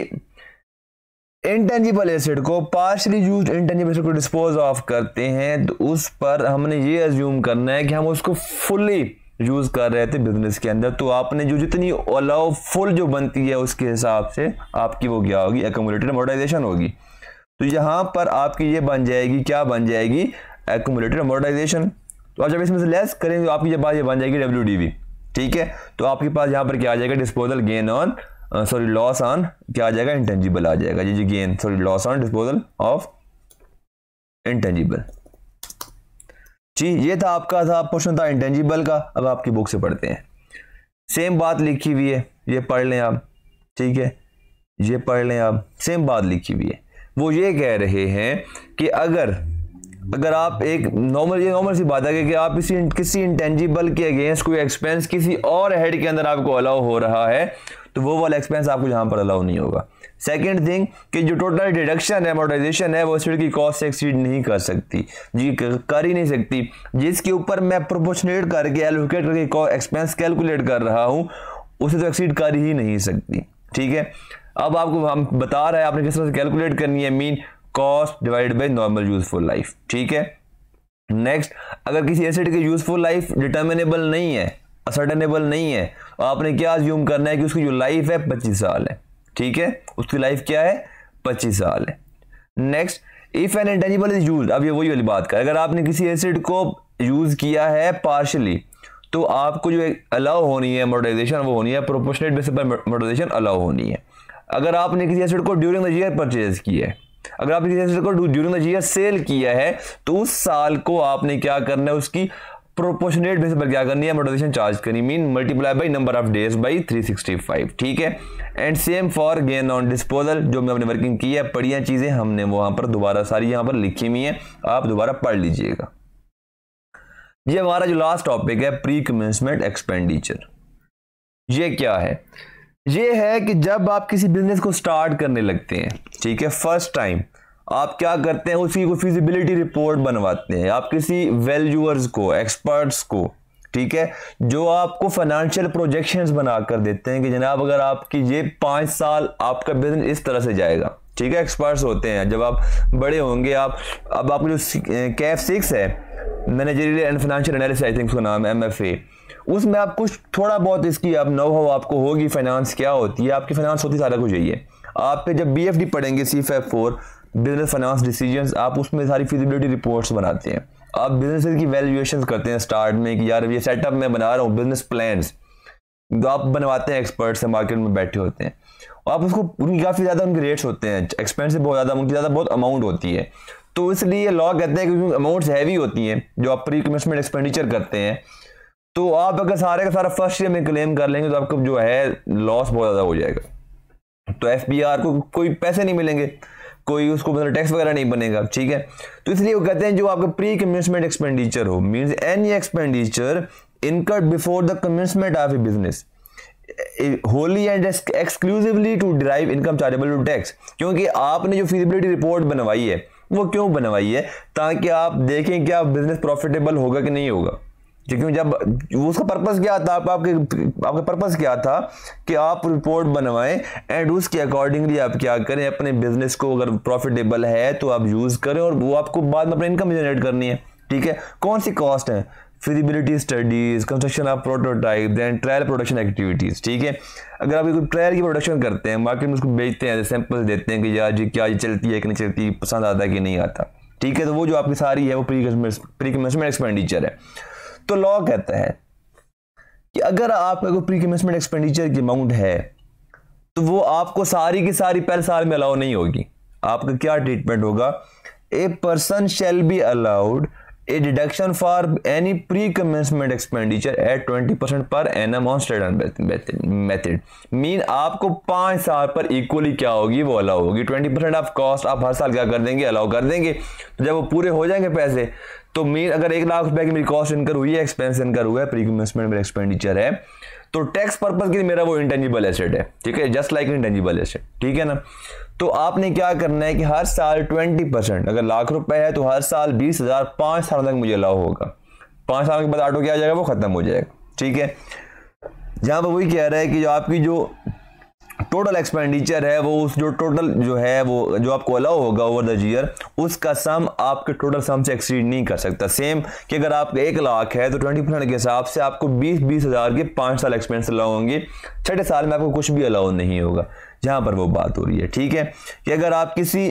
इंटेंजिबल एसिड को पार्शली यूज इंटेंजिबल एसिड को डिस्पोज ऑफ करते हैं तो उस पर हमने ये एज्यूम करना है कि हम उसको फुल्ली यूज कर रहे थे बिजनेस के अंदर तो आपने जो जितनी अलाउ फुल जो बनती है उसके हिसाब से आपकी वो क्या होगी एकोमुलेटेड मोडाइजेशन होगी तो यहाँ पर आपकी ये बन जाएगी क्या बन जाएगी एकोमुलेटेड मोडाइजेशन तो जब इसमें से लेस करेंगे तो आपकी जब बात ये बन जाएगी डब्ल्यू ठीक है तो आपके पास यहाँ पर क्या आ जाएगा disposal gain on sorry loss on क्या आ जाएगा इंटेंजिबल आ जाएगा जी जी gain sorry loss on disposal of intangible जी ये था आपका था क्वेश्चन था इंटेंजिबल का अब आपकी बुक से पढ़ते हैं सेम बात लिखी हुई है ये पढ़ लें आप ठीक है ये पढ़ लें आप सेम बात लिखी हुई है वो ये कह रहे हैं कि अगर अगर आप एक नॉर्मल ये नॉर्मल सी बात है कि आप किसी किसी इंटेंजिबल के अगेंस्ट कोई एक्सपेंस किसी और हेड के अंदर आपको अलाउ हो रहा है तो वो वाला एक्सपेंस आपको यहाँ पर अलाउ नहीं होगा सेकेंड थिंग कि जो टोटल डिडक्शन है मोटाइजेशन है वो स्पीड की कॉस्ट से एक्सीड नहीं कर सकती जी कर ही नहीं सकती जिसके ऊपर मैं प्रोपोर्शनेट करके एलोकेट करके एक्सपेंस कैलकुलेट कर रहा हूँ उसे तो एक्सीड कर ही नहीं सकती ठीक है अब आपको हम बता रहे हैं आपने किस तरह से कैलकुलेट करनी है mean cost divide by normal useful life ठीक है नेक्स्ट अगर किसी एसिड की यूजफुल लाइफ डिटर्मिनेबल नहीं है असर्टेनेबल नहीं है आपने क्या ज्यूम करना है कि उसकी जो लाइफ है पच्चीस साल है ठीक है उसकी लाइफ क्या है पच्चीस साल है next if an intangible is use अब ये वही वाली बात कर अगर आपने किसी एसिड को यूज किया है पार्शली तो आपको जो अलाउ होनी है मोडलाइजेशन वो होनी है प्रोपोर्शनेट बेसिस पर मोडलाइजेशन अलाउ होनी है अगर आपने किसी एसिड को ड्यूरिंग द ईयर परचेज किया है अगर आपने किसी एसिड को ड्यूरिंग द ईयर सेल किया है तो उस साल को आपने क्या करना है उसकी प्रोपोर्शनेट बेस पर क्या करनी है मोटिवेशन चार्ज करनी mean multiply by number of days by 365 ठीक है and same for gain on disposal जो मैं हमने वर्किंग की है पढ़िया चीज़ें हमने वहां पर दोबारा सारी यहाँ पर लिखी हुई है आप दोबारा पढ़ लीजिएगा ये हमारा जो लास्ट टॉपिक है प्री कमेंसमेंट एक्सपेंडिचर ये क्या है ये है कि जब आप किसी बिजनेस को स्टार्ट करने लगते हैं ठीक है फर्स्ट टाइम आप क्या करते हैं उसी को फिजिबिलिटी रिपोर्ट बनवाते हैं आप किसी वैल्यूअर्स को एक्सपर्ट्स को ठीक है जो आपको फाइनेंशियल प्रोजेक्शंस बनाकर देते हैं कि जनाब अगर आपकी ये पाँच साल आपका बिजनेस इस तरह से जाएगा ठीक है एक्सपर्ट्स होते हैं जब आप बड़े होंगे आप अब आपको जो कैफ सिक्स है managerial and financial analysis I think उसका नाम एम एफ ए उसमें आप कुछ थोड़ा बहुत इसकी आप नो हो आपको होगी फाइनेंस क्या होती है आपकी फाइनेंस होती सारा कुछ यही है आप पे जब बी एफ डी पढ़ेंगे C five four business finance decision आप उसमें सारी फिजिबिलिटी रिपोर्ट्स बनाते हैं आप बिजनेस की वैल्यूएशन करते हैं स्टार्ट में कि यार ये सेटअप मैं बना रहा हूँ बिजनेस प्लान जो आप बनवाते हैं एक्सपर्ट्स से मार्केट में बैठे होते हैं और आप उसको उनकी काफ़ी ज़्यादा उनके रेट्स होते हैं एक्सपेंसिव बहुत ज़्यादा उनकी ज़्यादा बहुत अमाउंट होती है तो इसलिए लॉ कहते हैं कि अमाउंट्स हैवी होती हैं जो आप प्री कमिटमेंट एक्सपेंडिचर करते हैं तो आप अगर सारे का सारा फर्स्ट ईयर में क्लेम कर लेंगे तो आपको जो है लॉस बहुत ज़्यादा हो जाएगा तो एफ को कोई पैसे नहीं मिलेंगे कोई उसको मतलब टैक्स वगैरह नहीं बनेगा ठीक है तो इसलिए वो कहते हैं जो आपका प्री कम्यूसमेंट एक्सपेंडिचर हो means any expenditure incurred before the commencement of a business wholly and exclusively to derive income chargeable to tax क्योंकि आपने जो फिजिबिलिटी रिपोर्ट बनवाई है वो क्यों बनवाई है ताकि आप देखें कि आप बिजनेस प्रॉफिटेबल होगा कि नहीं होगा क्योंकि जब उसका पर्पस क्या था आप, आपके आपका पर्पस क्या था कि आप रिपोर्ट बनवाएं एंड उसके अकॉर्डिंगली आप क्या करें अपने बिजनेस को अगर प्रॉफिटेबल है तो आप यूज़ करें और वो आपको बाद में अपनी इनकम जनरेट करनी है ठीक है कौन सी कॉस्ट है feasibility studies construction of prototype then trial production activities ठीक है अगर आप कोई ट्रायल की प्रोडक्शन करते हैं मार्केट में उसको बेचते हैं सैंपल देते हैं कि यार जी क्या चलती है कि नहीं चलती पसंद आता है कि नहीं आता ठीक है तो वो जो आपकी सारी है वो प्री प्री कन्वेस्टमेंट एक्सपेंडिचर है तो लॉ कहता है कि अगर आपका कोई प्री कमेंसमेंट एक्सपेंडिचर की अमाउंट है तो वो आपको सारी की सारी पहले साल में अलाउ नहीं होगी आपका क्या ट्रीटमेंट होगा a person shall be allowed a deduction for any pre commencement expenditure at twenty percent पर an M on straight method mean आपको पाँच साल पर इक्वली क्या होगी वो अलाउ होगी ट्वेंटी परसेंट ऑफ कॉस्ट आप हर साल क्या कर देंगे अलाउ कर देंगे जब वो पूरे हो जाएंगे पैसे तो मेरे अगर एक लाख रुपए की मेरी कॉस्ट इनकर हुई है एक्सपेंस इनकर हुआ है प्री मेरा एक्सपेंडिचर है तो टैक्स पर्पज के लिए मेरा वो इंटेंजिबल एसेट है ठीक है जस्ट लाइक इंटेंजिबल एसेट ठीक है ना तो आपने क्या करना है कि हर साल ट्वेंटी परसेंट अगर लाख रुपए है तो हर साल बीस हजार पांच साल तक मुझे अलाउ होगा पांच साल के बाद ऑटो क्या आ जाएगा वो खत्म हो जाएगा ठीक है जहां पर वही कह रहा है कि जो आपकी जो टोटल एक्सपेंडिचर है वो उस जो टोटल जो है वो जो आपको अलाउ होगा ओवर द ईयर उसका सम आपके टोटल सम से एक्सीड नहीं कर सकता सेम कि अगर आपका एक लाख है तो ट्वेंटी परसेंट के हिसाब से आपको बीस बीस हज़ार के पाँच साल एक्सपेंस अलाउ होंगे छठे साल में आपको कुछ भी अलाउ नहीं होगा जहाँ पर वो बात हो रही है ठीक है कि अगर आप किसी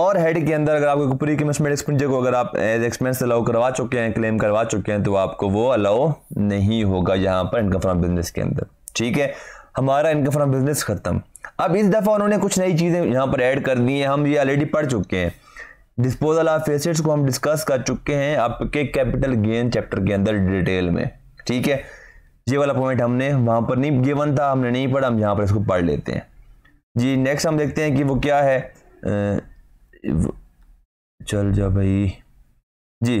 और हेड के अंदर अगर आपको प्री कमिशमेंट को अगर आप एज एक्सपेंस अलाउ करवा चुके हैं क्लेम करवा चुके हैं तो आपको वो अलाउ नहीं होगा यहाँ पर इनकम फ्रॉम बिजनेस के अंदर ठीक है हमारा इनकम फ्रॉम बिजनेस खत्म अब इस दफ़ा उन्होंने कुछ नई चीज़ें यहाँ पर ऐड कर दी है हम ये ऑलरेडी पढ़ चुके हैं डिस्पोजल ऑफ एसेट्स को हम डिस्कस कर चुके हैं आपके कैपिटल गेन चैप्टर के अंदर डिटेल में ठीक है ये वाला पॉइंट हमने वहां पर नहीं गिवन था हमने नहीं पढ़ा हम यहाँ पर इसको पढ़ लेते हैं जी नेक्स्ट हम देखते हैं कि वो क्या है चल जा भाई जी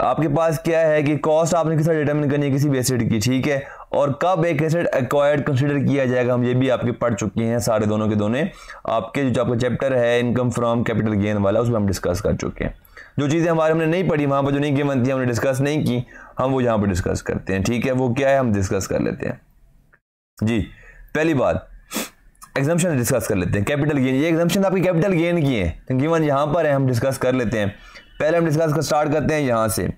आपके पास क्या है कि कॉस्ट आपने किस तरह डिटर्मिन करनी है किसी भी एसेट की ठीक है और कब एक एसेट एक्वायर्ड कंसिडर किया जाएगा हम ये भी आपके पढ़ चुके हैं सारे दोनों के दोनों आपके जो आपका चैप्टर है इनकम फ्रॉम कैपिटल गेन वाला उसमें हम डिस्कस कर चुके हैं जो चीज़ें हमारे हमने नहीं पढ़ी वहाँ पर जो नहीं गिवन बनती हमने डिस्कस नहीं की हम वो यहाँ पर डिस्कस करते हैं ठीक है वो क्या है हम डिस्कस कर लेते हैं जी पहली बात एग्जामेशन डिस्कस कर लेते हैं कैपिटल गेन ये एग्जामेशन आपकी कैपिटल गेन की है तो गिवन यहाँ पर है हम डिस्कस कर लेते हैं पहले हम डिस्कस कर स्टार्ट करते हैं यहाँ से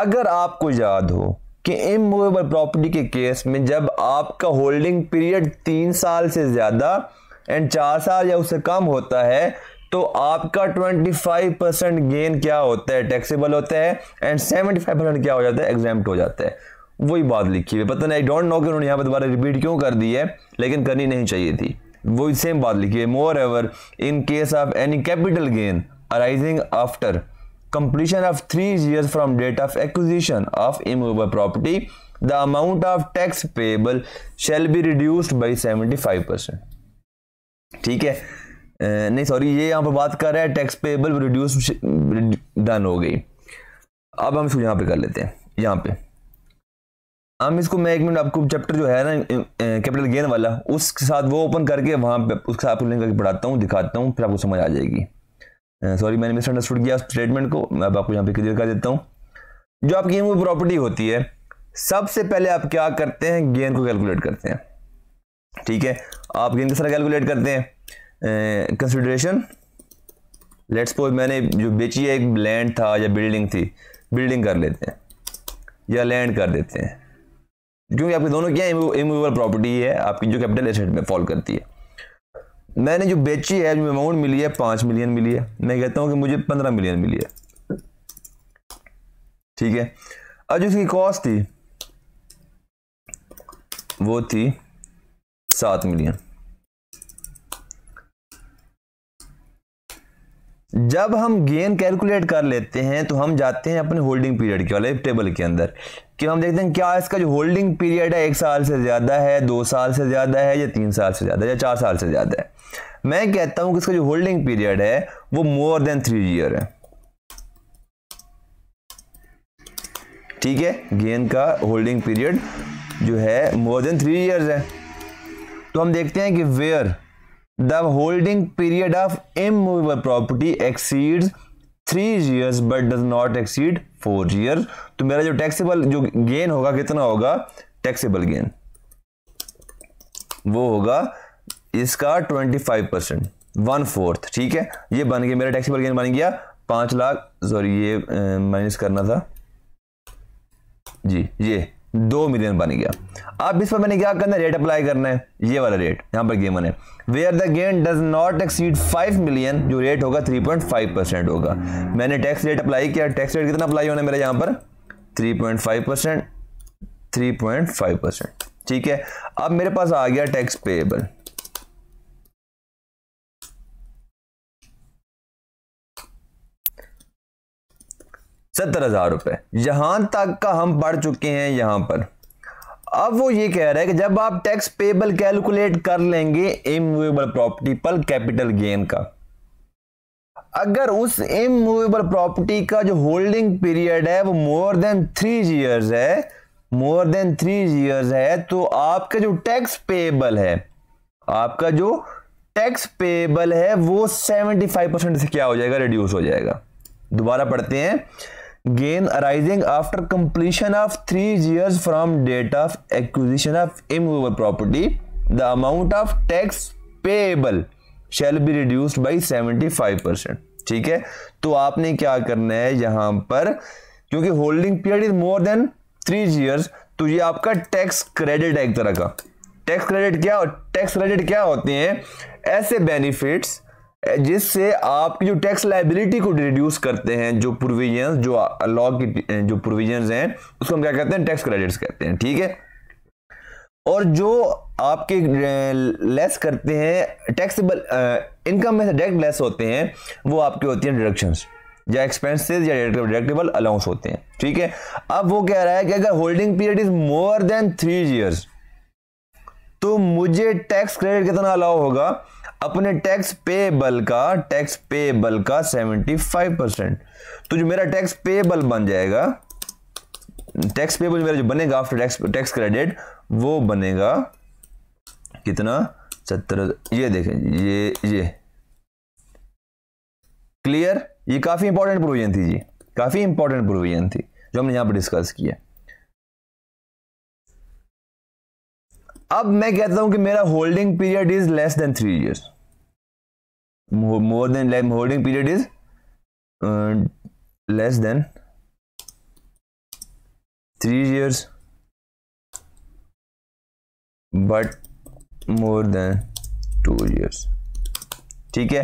अगर आपको याद हो कि इमूवेबल प्रॉपर्टी के केस में जब आपका होल्डिंग पीरियड तीन साल से ज़्यादा एंड चार साल या उससे कम होता है तो आपका 25 परसेंट गेन क्या होता है टैक्सेबल होता है एंड 75 परसेंट क्या हो जाता है एग्जाम हो जाता है वही बात लिखी हुई पता नहीं आई डोंट नो कि उन्होंने यहाँ पर दोबारा रिपीट क्यों कर दी है लेकिन करनी नहीं चाहिए थी वही सेम बात लिखी है moreover in case of any capital gain arising after completion of 3 years from date of acquisition of immovable property the amount of tax payable shall be reduced by 75% ठीक है नहीं सॉरी ये यहाँ पर बात कर रहा है टैक्स पेबल रिड्यूस डन हो गई अब हम इसको यहाँ पे कर लेते हैं यहाँ पे हम इसको मैं एक मिनट आपको चैप्टर जो है ना कैपिटल गेन वाला उसके साथ वो ओपन करके वहाँ पे उसके साथ आपको लिंक करके पढ़ाता हूँ दिखाता हूँ फिर आपको समझ आ जाएगी सॉरी uh, मैंने मिसअंडरस्टूड किया स्टेटमेंट को मैं आपको यहाँ पे क्लियर कर देता हूँ जो आपकी गेन की प्रॉपर्टी होती है सबसे पहले आप क्या करते हैं गेन को कैलकुलेट करते हैं ठीक है आप गेन किस तरह कैलकुलेट करते हैं कंसिडरेशन लेट्स सपोज मैंने जो बेची है एक लैंड था या बिल्डिंग थी बिल्डिंग कर लेते हैं या लैंड कर देते हैं क्योंकि आपके दोनों क्या है इमूवेबल प्रॉपर्टी है आपकी जो कैपिटल एसेट में फॉल करती है मैंने जो बेची है जो अमाउंट मिली है पांच मिलियन मिली है मैं कहता हूं कि मुझे पंद्रह मिलियन मिली है ठीक है अब जो इसकी कॉस्ट थी वो थी सात मिलियन जब हम गेन कैलकुलेट कर लेते हैं तो हम जाते हैं अपने होल्डिंग पीरियड के वाले टेबल के अंदर कि हम देखते हैं क्या इसका जो होल्डिंग पीरियड है एक साल से ज़्यादा है दो साल से ज़्यादा है या तीन साल से ज़्यादा है या चार साल से ज़्यादा है मैं कहता हूं कि इसका जो होल्डिंग पीरियड है वो मोर देन थ्री ईयर है ठीक है गेंद का होल्डिंग पीरियड जो है मोर देन थ्री ईयर्स है तो हम देखते हैं कि where the holding period of immovable property exceeds three years but does not exceed four year तो मेरा जो टैक्सेबल जो गेन होगा कितना होगा टैक्सेबल गेन वो होगा इसका twenty five percent one fourth ठीक है ये बन गया मेरा टैक्सीबल गेन बन गया पांच लाख सॉरी ये माइनस करना था जी ये दो मिलियन बन गया अब इस पर मैंने क्या करना है रेट अप्लाई करना है ये वाला रेट यहां पर गेमन है where the gain does not exceed five million जो रेट होगा थ्री पॉइंट फाइव परसेंट होगा मैंने टैक्स रेट अप्लाई किया टैक्स रेट कितना अप्लाई होना है मेरा यहां पर three point five percent three point five percent ठीक है अब मेरे पास आ गया टैक्स पेएबल सत्तर हज़ार रुपए यहां तक का हम पढ़ चुके हैं यहां पर अब वो ये कह रहा है कि जब आप टैक्स पेबल कैलकुलेट कर लेंगे इमूवेबल प्रॉपर्टी पर कैपिटल गेन का अगर उस इमूवेबल प्रॉपर्टी का जो होल्डिंग पीरियड है वो मोर देन थ्री इयर्स है मोर देन थ्री इयर्स है तो आपका जो टैक्स पेबल है आपका जो टैक्स पेबल है वो सेवेंटी फाइव परसेंट से क्या हो जाएगा रिड्यूस हो जाएगा दोबारा पढ़ते हैं gain arising after completion of three years from date of acquisition of immovable property the amount of tax payable shall be reduced by seventy five percent ठीक है तो आपने क्या करना है यहां पर क्योंकि holding period is more than three years तो ये आपका टैक्स क्रेडिट है एक तरह का टैक्स क्रेडिट क्या टैक्स क्रेडिट क्या होते हैं ऐसे बेनिफिट्स जिससे आपकी जो टैक्स लाइबिलिटी को रिड्यूस करते हैं जो प्रोविजन जो लॉ की जो प्रोविजन हैं उसको हम क्या कहते हैं टैक्स क्रेडिट्स कहते हैं ठीक है और जो आपके लेस करते हैं टैक्सेबल इनकम में से डायरेक्ट लेस होते हैं वो आपके होती हैं डिडक्शन या एक्सपेंसेस या डिडक्टेबल अलाउंस होते हैं ठीक है अब वो कह रहा है कि अगर holding period is more than three years तो मुझे टैक्स क्रेडिट कितना अलाउ होगा अपने टैक्स पेबल का टैक्स पेबल का 75 परसेंट तो जो मेरा टैक्स पेबल बन जाएगा टैक्स पेबल मेरा जो बनेगा आफ्टर टैक्स टैक्स क्रेडिट वो बनेगा कितना सत्तर ये देखें ये ये क्लियर ये काफी इंपॉर्टेंट प्रोविजन थी जी काफी इंपॉर्टेंट प्रोविजन थी जो हमने यहां पर डिस्कस किया अब मैं कहता हूं कि मेरा holding period is less than three years more than holding period is less than three years but more than two years ठीक है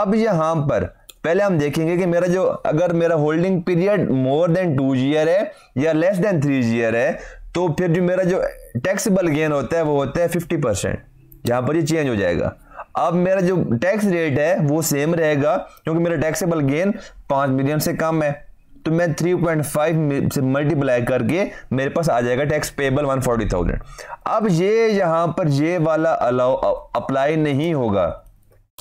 अब यहां पर पहले हम देखेंगे कि मेरा जो अगर मेरा holding period more than two year है या लेस देन थ्री ईयर है तो फिर जो मेरा जो टैक्सेबल गेन होता है वो होता है फिफ्टी परसेंट जहाँ पर ये चेंज हो जाएगा अब मेरा जो टैक्स रेट है वो सेम रहेगा क्योंकि मेरा टैक्सेबल गेन पाँच मिलियन से कम है तो मैं थ्री पॉइंट फाइव से मल्टीप्लाई करके मेरे पास आ जाएगा tax payable one forty thousand अब ये यहाँ पर ये वाला अलाउ अप्लाई नहीं होगा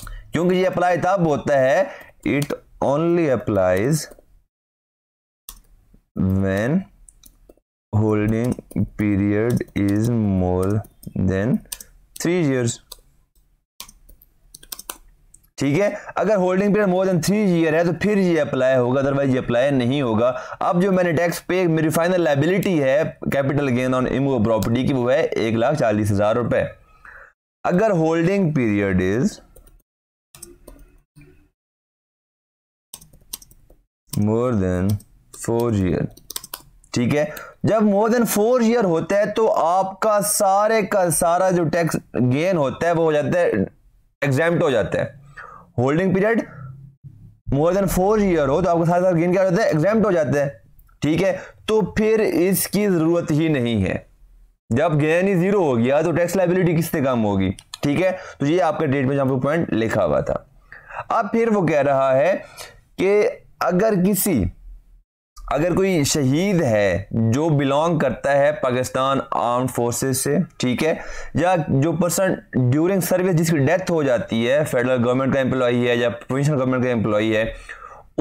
क्योंकि ये अप्लाई तब होता है it only applies when holding period is more than three years ठीक है अगर holding period more than three year है तो फिर ये अप्लाई होगा अदरवाइज ये अप्लाई नहीं होगा अब जो मैंने टैक्स पे मेरी फाइनल लाइबिलिटी है कैपिटल गेन ऑन इमो प्रॉपर्टी की वो है एक लाख चालीस हजार रुपए अगर holding period is more than four year ठीक है जब मोर देन फोर ईयर होता है तो आपका सारे का सारा जो टैक्स गेन होता है वो हो जाता है एग्जाम हो जाता है holding period more than four year हो तो आपका सारा सारा गेन क्या हो जाता है एग्जाम हो जाता है ठीक है तो फिर इसकी जरूरत ही नहीं है जब गेन ही जीरो हो गया तो टैक्स लाइबिलिटी किससे कम होगी ठीक है तो ये आपका डेट में जहां पॉइंट लिखा हुआ था अब फिर वो कह रहा है कि अगर किसी अगर कोई शहीद है जो बिलोंग करता है पाकिस्तान आर्म फोर्सेस से ठीक है या जो पर्सन ड्यूरिंग सर्विस जिसकी डेथ हो जाती है फेडरल गवर्नमेंट का एम्प्लॉई है या प्रोविंशनल गवर्नमेंट का एम्प्लॉई है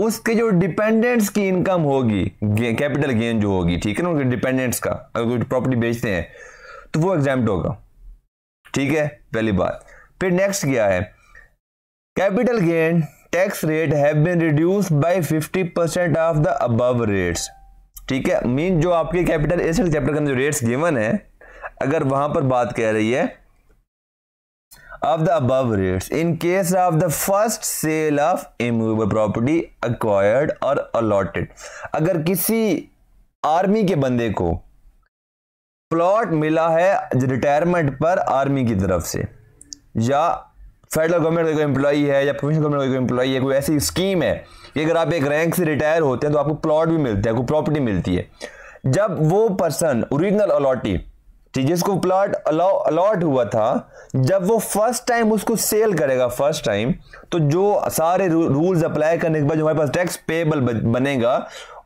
उसके जो डिपेंडेंट्स की इनकम होगी कैपिटल गेन जो होगी ठीक है ना उनके डिपेंडेंट्स का अगर कोई प्रॉपर्टी बेचते हैं तो वो एग्जाम होगा ठीक है पहली बात फिर नेक्स्ट क्या है capital gain tax rate have been reduce by 50 percent of the above rates ठीक है मीन जो आपके कैपिटल एसेट चैप्टर के अंदर रेट्स गिवन है अगर वहां पर बात कह रही है of the above rates in case of the first sale of immovable property acquired or allotted अगर किसी आर्मी के बंदे को प्लॉट मिला है रिटायरमेंट पर आर्मी की तरफ से या फेडरल गवर्नमेंट का कोई एम्प्लॉई है या प्रोविंशियल गवर्नमेंट का कोई एम्प्लॉई है कोई ऐसी स्कीम है कि अगर आप एक रैंक से रिटायर होते हैं तो आपको प्लॉट भी मिलता है कोई प्रॉपर्टी मिलती है जब वो पर्सन ओरिजिनल अलॉटी जिसको प्लॉट अलॉट हुआ था जब वो फर्स्ट टाइम उसको सेल करेगा फर्स्ट टाइम तो जो सारे रूल्स अप्लाई करने के बाद जो हमारे पास टैक्स पेबल बनेगा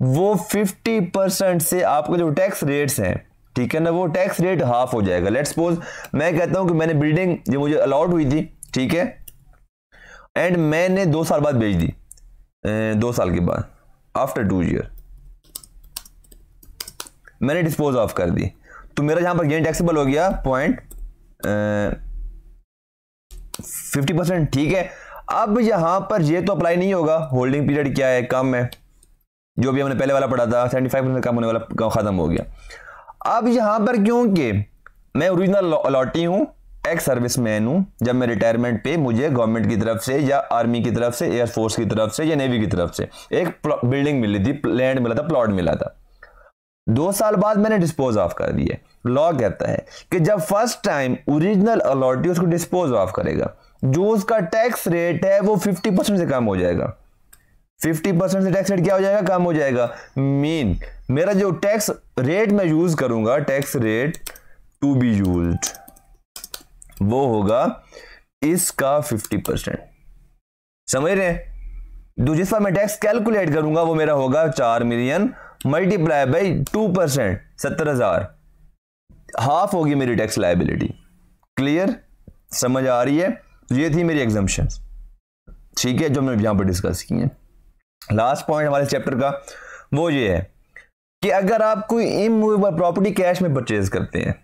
वो 50 परसेंट से आपके जो टैक्स रेट्स हैं ठीक है ना वो टैक्स रेट हाफ हो जाएगा लेट्स सपोज मैं कहता हूँ कि मैंने बिल्डिंग जो मुझे अलॉट हुई थी ठीक है एंड मैंने दो साल बाद भेज दी दो साल के बाद आफ्टर टू ईयर मैंने डिस्पोज ऑफ कर दी तो मेरा यहां पर गेन टैक्सेबल हो गया पॉइंट फिफ्टी परसेंट ठीक है अब यहां पर ये तो अप्लाई नहीं होगा होल्डिंग पीरियड क्या है कम है जो भी हमने पहले वाला पढ़ा था सेवेंटी फाइव परसेंट कम होने वाला खत्म हो गया अब यहां पर क्योंकि मैं ओरिजिनल अलॉटी हूं एक्स सर्विस मैन हूँ जब मैं रिटायरमेंट पे मुझे गवर्नमेंट की तरफ से या आर्मी की तरफ से एयरफोर्स की तरफ से या नेवी की तरफ से एक बिल्डिंग मिली थी लैंड मिला था प्लॉट मिला था दो साल बाद मैंने डिस्पोज ऑफ कर दिए लॉ कहता है कि जब फर्स्ट टाइम ओरिजिनल अलॉटी उसको डिस्पोज ऑफ करेगा जो उसका टैक्स रेट है वो फिफ्टी परसेंट से कम हो जाएगा फिफ्टी परसेंट से टैक्स रेट क्या हो जाएगा कम हो जाएगा मीन मेरा जो टैक्स रेट मैं यूज करूंगा tax rate to be used वो होगा इसका फिफ्टी परसेंट समझ रहे हैं तो जिस पर मैं टैक्स कैलकुलेट करूंगा वो मेरा होगा चार million multiply by two percent सत्तर हजार हाफ होगी मेरी टैक्स लाइबिलिटी क्लियर समझ आ रही है तो ये थी मेरी एग्जाम्शन ठीक है जो मैं यहां पर डिस्कस की है लास्ट पॉइंट हमारे चैप्टर का वो ये है कि अगर आप कोई इमूवेबल प्रॉपर्टी कैश में परचेज करते हैं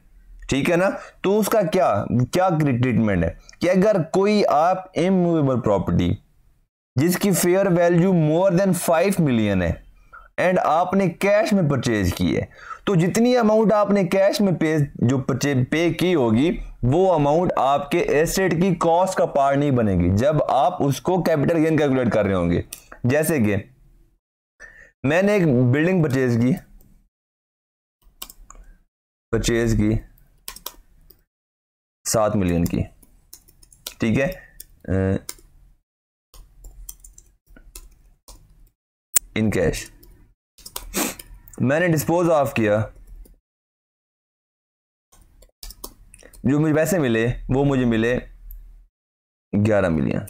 ठीक है ना तो उसका क्या क्या ट्रीटमेंट है कि अगर कोई आप इमूवेबल प्रॉपर्टी जिसकी fair value more than five million है एंड आपने कैश में परचेज की है तो जितनी अमाउंट आपने कैश में पे जो पे, पे की होगी वो अमाउंट आपके एस्टेट की कॉस्ट का पार्ट नहीं बनेगी जब आप उसको कैपिटल गेन कैलकुलेट कर रहे होंगे जैसे कि मैंने एक बिल्डिंग परचेज की परचेज की सात मिलियन की ठीक है इन कैश मैंने डिस्पोज ऑफ किया जो मुझे पैसे मिले वो मुझे मिले ग्यारह मिलियन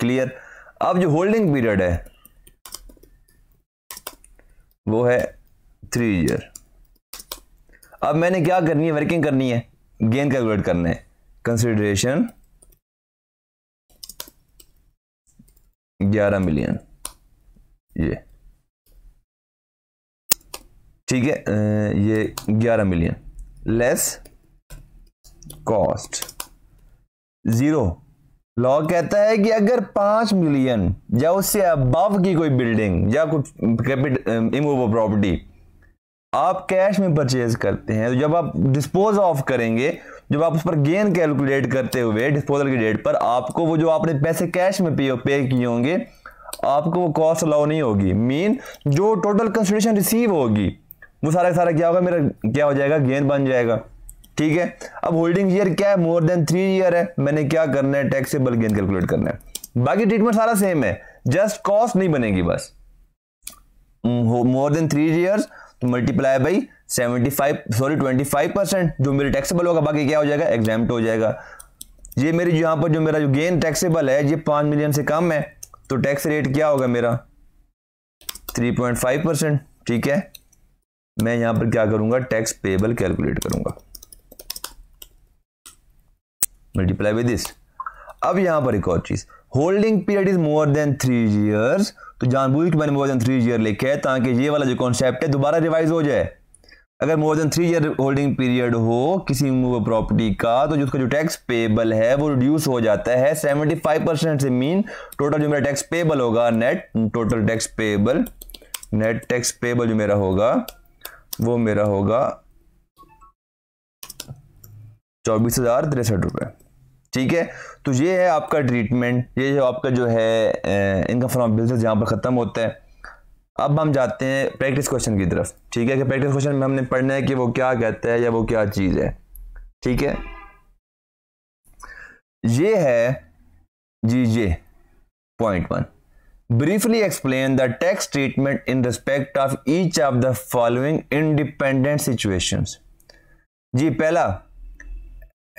क्लियर अब जो होल्डिंग पीरियड है वो है थ्री ईयर अब मैंने क्या करनी है वर्किंग करनी है गेन कैलकुलेट करना है कंसिडरेशन ग्यारह मिलियन ये ठीक है ये ग्यारह million less cost zero law कहता है कि अगर पांच मिलियन या उससे अबव की कोई बिल्डिंग या कुछ कैपिटल इमोव प्रॉपर्टी आप कैश में परचेज करते हैं तो जब आप डिस्पोज ऑफ करेंगे जब आप उस पर गेन कैलकुलेट करते हुए डिस्पोजल की डेट पर आपको वो जो आपने पैसे कैश में पे पे किए होंगे आपको वो कॉस्ट अलाउ नहीं होगी मीन जो टोटल कंसिडरेशन रिसीव होगी वो सारा सारा क्या होगा मेरा क्या हो जाएगा गेन बन जाएगा ठीक है अब होल्डिंग ईयर क्या है मोर देन थ्री ईयर है मैंने क्या करना है टैक्सेबल गेन कैलकुलेट करना है बाकी ट्रीटमेंट सारा सेम है जस्ट कॉस्ट नहीं बनेगी बस more than three years multiply by seventy five sorry twenty five percent जो मेरे टैक्सेबल होगा बाकी क्या हो जाएगा एग्जाम हो जाएगा ये मेरी यहाँ पर जो मेरा जो गेन टैक्सेबल है ये पाँच मिलियन से कम है तो टैक्स रेट क्या होगा मेरा थ्री पॉइंट फाइव परसेंट ठीक है मैं यहाँ पर क्या करूँगा टैक्स पेबल कैलकुलेट करूँगा मल्टीप्लाई बाई दिस अब यहाँ पर एक और चीज़ holding period is more than three years तो जानबूझ के मैंने मोर देन थ्री ईयर लिखा है ताकि ये वाला जो कॉन्सेप्ट है दोबारा रिवाइज हो जाए अगर more than three year holding period हो किसी प्रॉपर्टी का तो जो उसका जो टैक्स पेबल है वो रिड्यूस हो जाता है सेवेंटी फाइव परसेंट से मीन टोटल जो मेरा टैक्स पेबल होगा net total tax payable net tax payable जो मेरा होगा वो मेरा होगा चौबीस हजार तिरसठ रुपये ठीक है तो ये है आपका ट्रीटमेंट ये जो आपका जो है इनकम फ्रॉम बिजनेस यहाँ पर ख़त्म होता है अब हम जाते हैं प्रैक्टिस क्वेश्चन की तरफ ठीक है कि प्रैक्टिस क्वेश्चन में हमने पढ़ना है कि वो क्या कहता है या वो क्या चीज़ है ठीक है ये है जी ये point one briefly explain the tax treatment in respect of each of the following independent situations जी पहला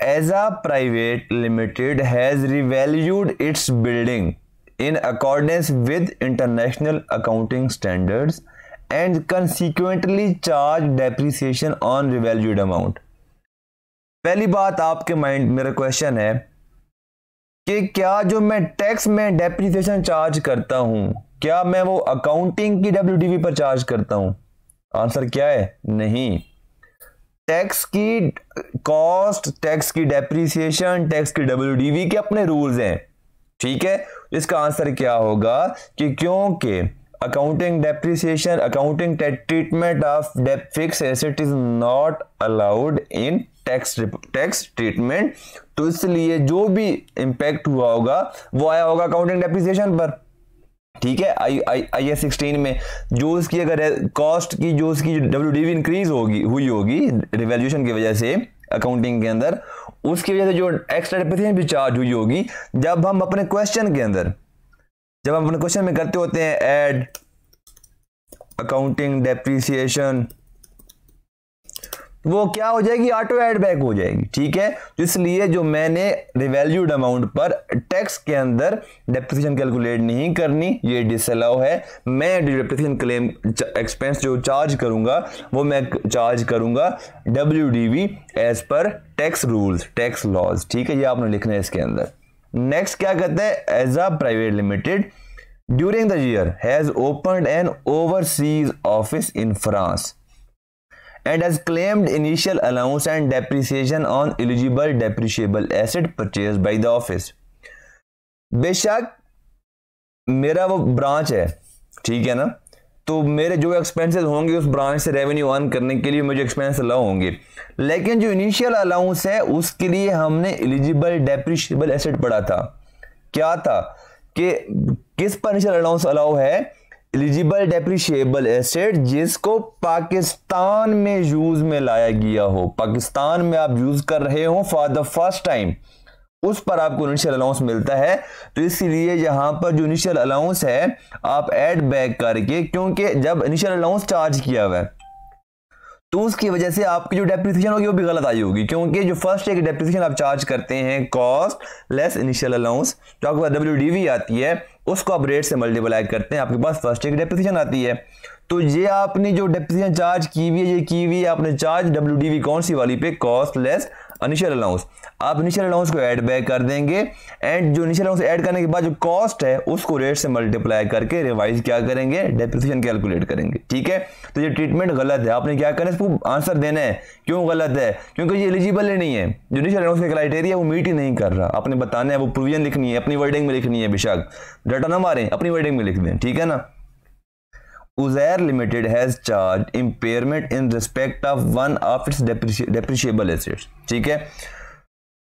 एज एजा private limited has revalued its building in accordance with international accounting standards and consequently charge depreciation on revalued amount पहली बात आपके mind मेरा question है कि क्या जो मैं टैक्स में डेप्रीसिएशन चार्ज करता हूं क्या मैं वो अकाउंटिंग की डब्ल्यू पर चार्ज करता हूं आंसर क्या है नहीं टैक्स की कॉस्ट टैक्स की डेप्रीसिएशन टैक्स की डब्ल्यू के अपने रूल्स हैं ठीक है इसका आंसर क्या होगा कि क्योंकि accounting depreciation accounting treatment of fix asset is not allowed in tax tax treatment तो इसलिए जो भी इंपैक्ट हुआ होगा वो आया होगा अकाउंटिंग डेप्रीसिएशन पर ठीक है आई आई आई एस सिक्सटीन में जो उसकी अगर कॉस्ट की जो उसकी डब्ल्यू डी इंक्रीज होगी हुई होगी रिवेल्यूशन की वजह से अकाउंटिंग के अंदर उसकी वजह से जो एक्स्ट्रा डिप्रेशन भी चार्ज हुई होगी जब हम अपने क्वेश्चन के अंदर जब हम अपने क्वेश्चन में करते होते हैं एड अकाउंटिंग डेप्रीसिएशन वो क्या हो जाएगी ऑटो एड बैक हो जाएगी ठीक है इसलिए जो मैंने रिवेल्यूड अमाउंट पर टैक्स के अंदर डेप्रिसिएशन कैलकुलेट नहीं करनी ये डिसअलाउ है मैं डेप्रिसिएशन क्लेम एक्सपेंस जो चार्ज करूंगा वो मैं चार्ज करूंगा W D V as per tax rules tax laws ठीक है ये आपने लिखना है इसके अंदर नेक्स्ट क्या कहते हैं has a private limited during the year has open an overseas office in France and has claimed initial allowance and depreciation on eligible depreciable asset purchase by the office बेशक मेरा वो ब्रांच है ठीक है ना तो मेरे जो एक्सपेंसेस होंगे उस ब्रांच से रेवेन्यू अर्न करने के लिए मुझे एक्सपेंस अलाउ होंगे लेकिन जो इनिशियल अलाउंस है उसके लिए हमने एलिजिबल डेप्रिशिएबल एसेट पढ़ा था क्या था कि किस पर इनिशियल अलाउंस अलाउ है एलिजिबल डेप्रिशिएबल एसेट जिसको पाकिस्तान में यूज में लाया गया हो पाकिस्तान में आप यूज कर रहे हो फॉर द फर्स्ट टाइम उस पर आपको इनिशियल अलाउंस मिलता है तो इसीलिए यहाँ पर जो इनिशियल अलाउंस है आप एड बैक करके क्योंकि जब इनिशियल अलाउंस चार्ज किया हुआ है तो उसकी वजह से आपकी जो डेप्रिसिएशन होगी वो भी गलत आई होगी क्योंकि जो फर्स्ट एक डेप्रिसिएशन आप चार्ज करते हैं कॉस्ट लेस इनिशियल अलाउंस जो आपके पास डब्ल्यू आती है उसको आप रेट से मल्टीप्लाई करते हैं आपके पास फर्स्ट एक डेप्रिसिएशन आती है तो ये आपने जो डेप्रिसिएशन चार्ज की हुई है ये की हुई है आपने चार्ज डब्ल्यू कौन सी वाली पे कॉस्ट लेस इनिशियल अलाउंस आप इनिशियल अलाउंस को ऐड बैक कर देंगे एंड जो इनिशियल अलाउंस ऐड करने के बाद जो कॉस्ट है उसको रेट से मल्टीप्लाई करके रिवाइज क्या करेंगे डेप्रिसिएशन कैलकुलेट करेंगे ठीक है तो ये ट्रीटमेंट गलत है आपने क्या करना है इसको आंसर देना है क्यों गलत है क्योंकि ये एलिजिबल ही नहीं है जो इनिशियल अलाउंस का क्राइटेरिया वो मीट ही नहीं कर रहा आपने बताना है वो प्रोविजन लिखनी है अपनी वर्डिंग में लिखनी है बेशक डाटा ना मारें अपनी वर्डिंग में लिख दें ठीक है ना Uzair Limited has charged impairment in respect of one of its depreciable assets. ठीक है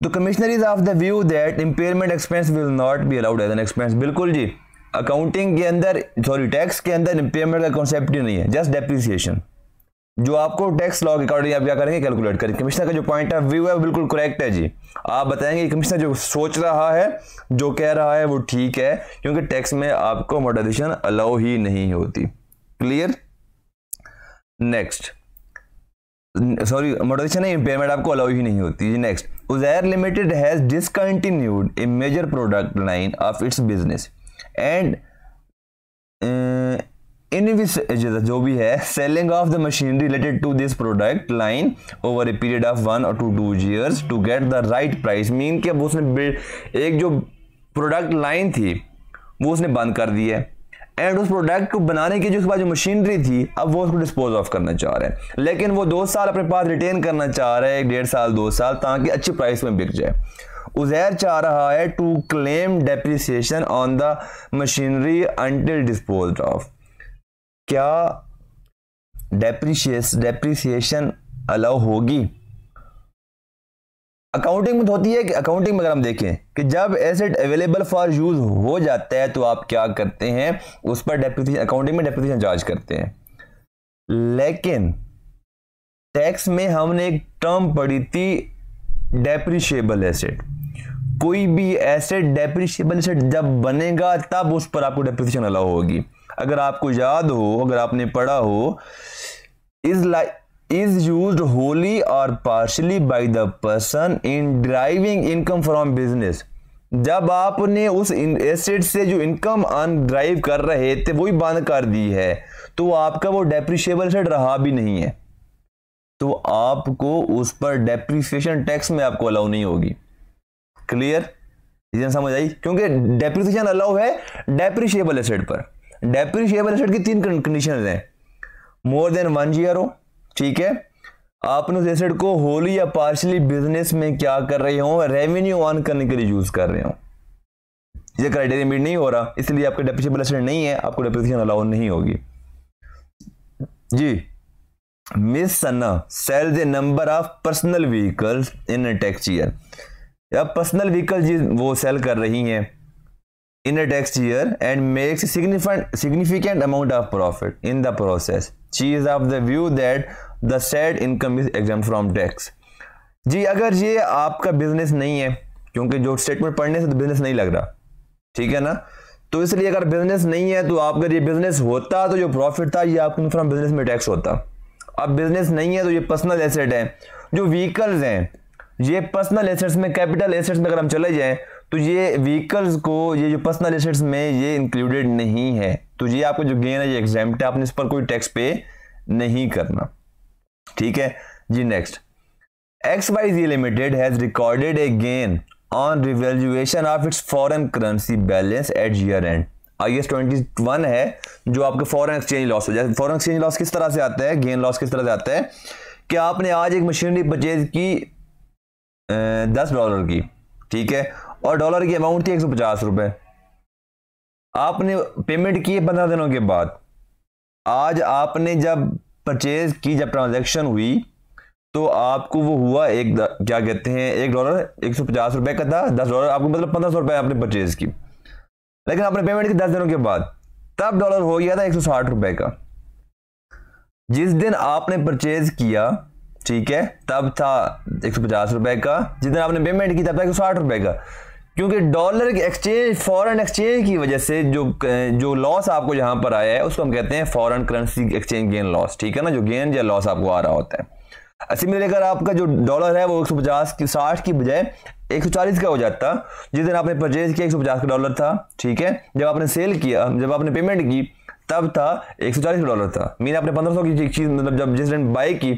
तो commissioner is of the view that impairment expense will not be allowed as an expense बिल्कुल जी अकाउंटिंग के अंदर सॉरी टैक्स के अंदर impairment का कॉन्सेप्ट ही नहीं है जस्ट डेप्रिसिएशन जो आपको टैक्स लॉ के अकॉर्डिंग आप क्या करेंगे कैलकुलेट करेंगे कमिश्नर का जो पॉइंट ऑफ व्यू है बिल्कुल करेक्ट है जी आप बताएंगे कमिश्नर जो सोच रहा है जो कह रहा है वो ठीक है क्योंकि टैक्स में आपको मॉडरेशन अलाउ ही नहीं होती क्लियर नेक्स्ट सॉरी मोटिवेशन है इम्पेयरमेंट आपको अलाउ ही नहीं होती जी next Uzair limited has discontinued a major product line of its business and in जो भी है selling off the machine related to this product line over a period of one और two two years to get the right price mean कि अब उसने एक जो product line थी वो उसने बंद कर दी है एंड उस प्रोडक्ट को बनाने की जो उसके पास जो मशीनरी थी अब वो उसको डिस्पोज ऑफ करना चाह रहे हैं लेकिन वो दो साल अपने पास रिटेन करना चाह रहे हैं डेढ़ साल दो साल ताकि अच्छी प्राइस में बिक जाए उजैर चाह रहा है to claim depreciation on the machinery until dispose of क्या डेप्रिशिएस डेप्रिसिएशन अलाउ होगी अकाउंटिंग में तो होती है कि अकाउंटिंग में अगर हम देखें कि जब एसेट अवेलेबल फॉर यूज हो जाता है तो आप क्या करते हैं उस पर डेप्यूटेशन अकाउंटिंग में डेप्यूटेशन चार्ज करते हैं लेकिन टैक्स में हमने एक टर्म पढ़ी थी डेप्रिशिएबल एसेट कोई भी एसेट डेप्रिशिएबल एसेट जब बनेगा तब उस पर आपको डेप्रिशन अलाउ होगी अगर आपको याद हो अगर आपने पढ़ा हो is like is use wholly और partly by the person in deriving income from business जब आपने उस एसेट से जो इनकम अन ड्राइव कर रहे थे ही बंद कर दी है तो आपका वो डेप्रिशिएबल एसेट रहा भी नहीं है तो आपको उस पर डेप्रिसिएशन टैक्स में आपको अलाउ नहीं होगी क्लियर समझ आई क्योंकि डेप्रिसिएशन अलाउ है डेप्रिशिएबल एसेट पर डेप्रिशिएबल एसेट की तीन कंडीशन हैं मोर देन वन हो ठीक है आपने एसेट को होली या पार्शली बिजनेस में क्या कर रहे हो रेवेन्यू ऑन करने के लिए यूज कर रहे हो ये क्राइटेरिया मीट नहीं हो रहा इसलिए आपके डेपिशियबल एसेट नहीं है आपको डेपिशन अलाउ नहीं होगी जी miss Sana sell the number of personal vehicles in a tax year या पर्सनल व्हीकल जी वो सेल कर रही हैं in a tax year and makes significant amount of profit in the process she is of the view that the said income is exempt from tax जी अगर ये आपका बिजनेस नहीं है क्योंकि जो स्टेटमेंट पढ़ने से तो बिजनेस नहीं लग रहा ठीक है ना तो इसलिए अगर बिजनेस नहीं है तो आप अगर ये बिजनेस होता तो जो प्रॉफिट था ये आपको फ्रॉम बिजनेस में टैक्स होता अब बिजनेस नहीं है तो ये पर्सनल एसेट है जो व्हीकल्स हैं ये पर्सनल एसेट्स में कैपिटल एसेट्स में अगर हम चले जाएं तो ये व्हीकल्स को ये जो पर्सनल एसेट्स में ये इंक्लूडेड नहीं है तो ये आपको जो गेन है ये एग्जाम है आपने इस पर कोई टैक्स पे नहीं करना ठीक है जी next X Y Z limited has recorded a gain on revaluation of its foreign currency balance at year end I S twenty one है जो आपके फॉरेन एक्सचेंज लॉस हो जाए फॉरेन एक्सचेंज लॉस किस तरह से आता है गेन लॉस किस तरह से आता है कि आपने आज एक मशीनरी परचेज की दस डॉलर की ठीक है और डॉलर की अमाउंट थी एक सौ पचास रुपए आपने पेमेंट किए पंद्रह दिनों के बाद आज आपने जब परचेज की जब ट्रांजेक्शन हुई तो आपको वो हुआ एक क्या कहते हैं एक डॉलर एक सौ पचास रुपए का था दस डॉलर आपको मतलब पंद्रह सौ रुपए आपने परचेज की लेकिन आपने पेमेंट की दस दिनों के बाद तब डॉलर हो गया था एक सौ साठ रुपए का जिस दिन आपने परचेज किया ठीक है तब था एक सौ पचास रुपए का जिस दिन आपने पेमेंट की तब था एक सौ साठ रुपए का क्योंकि डॉलर एक्सचेंज फॉरेन एक्सचेंज की वजह से जो जो लॉस आपको यहां पर आया है उसको हम कहते हैं foreign currency exchange gain loss ठीक है ना जो गेन या लॉस आपको आ रहा होता है लेकर आपका जो डॉलर है वो 150 की साठ की बजाय 140 का हो जाता जिस दिन आपने परचेज किया पचास का डॉलर था ठीक है जब आपने सेल किया जब आपने पेमेंट की तब था 140 का डॉलर था मीन आपने सौ की चीज़ मतलब जब जिस दिन बाई की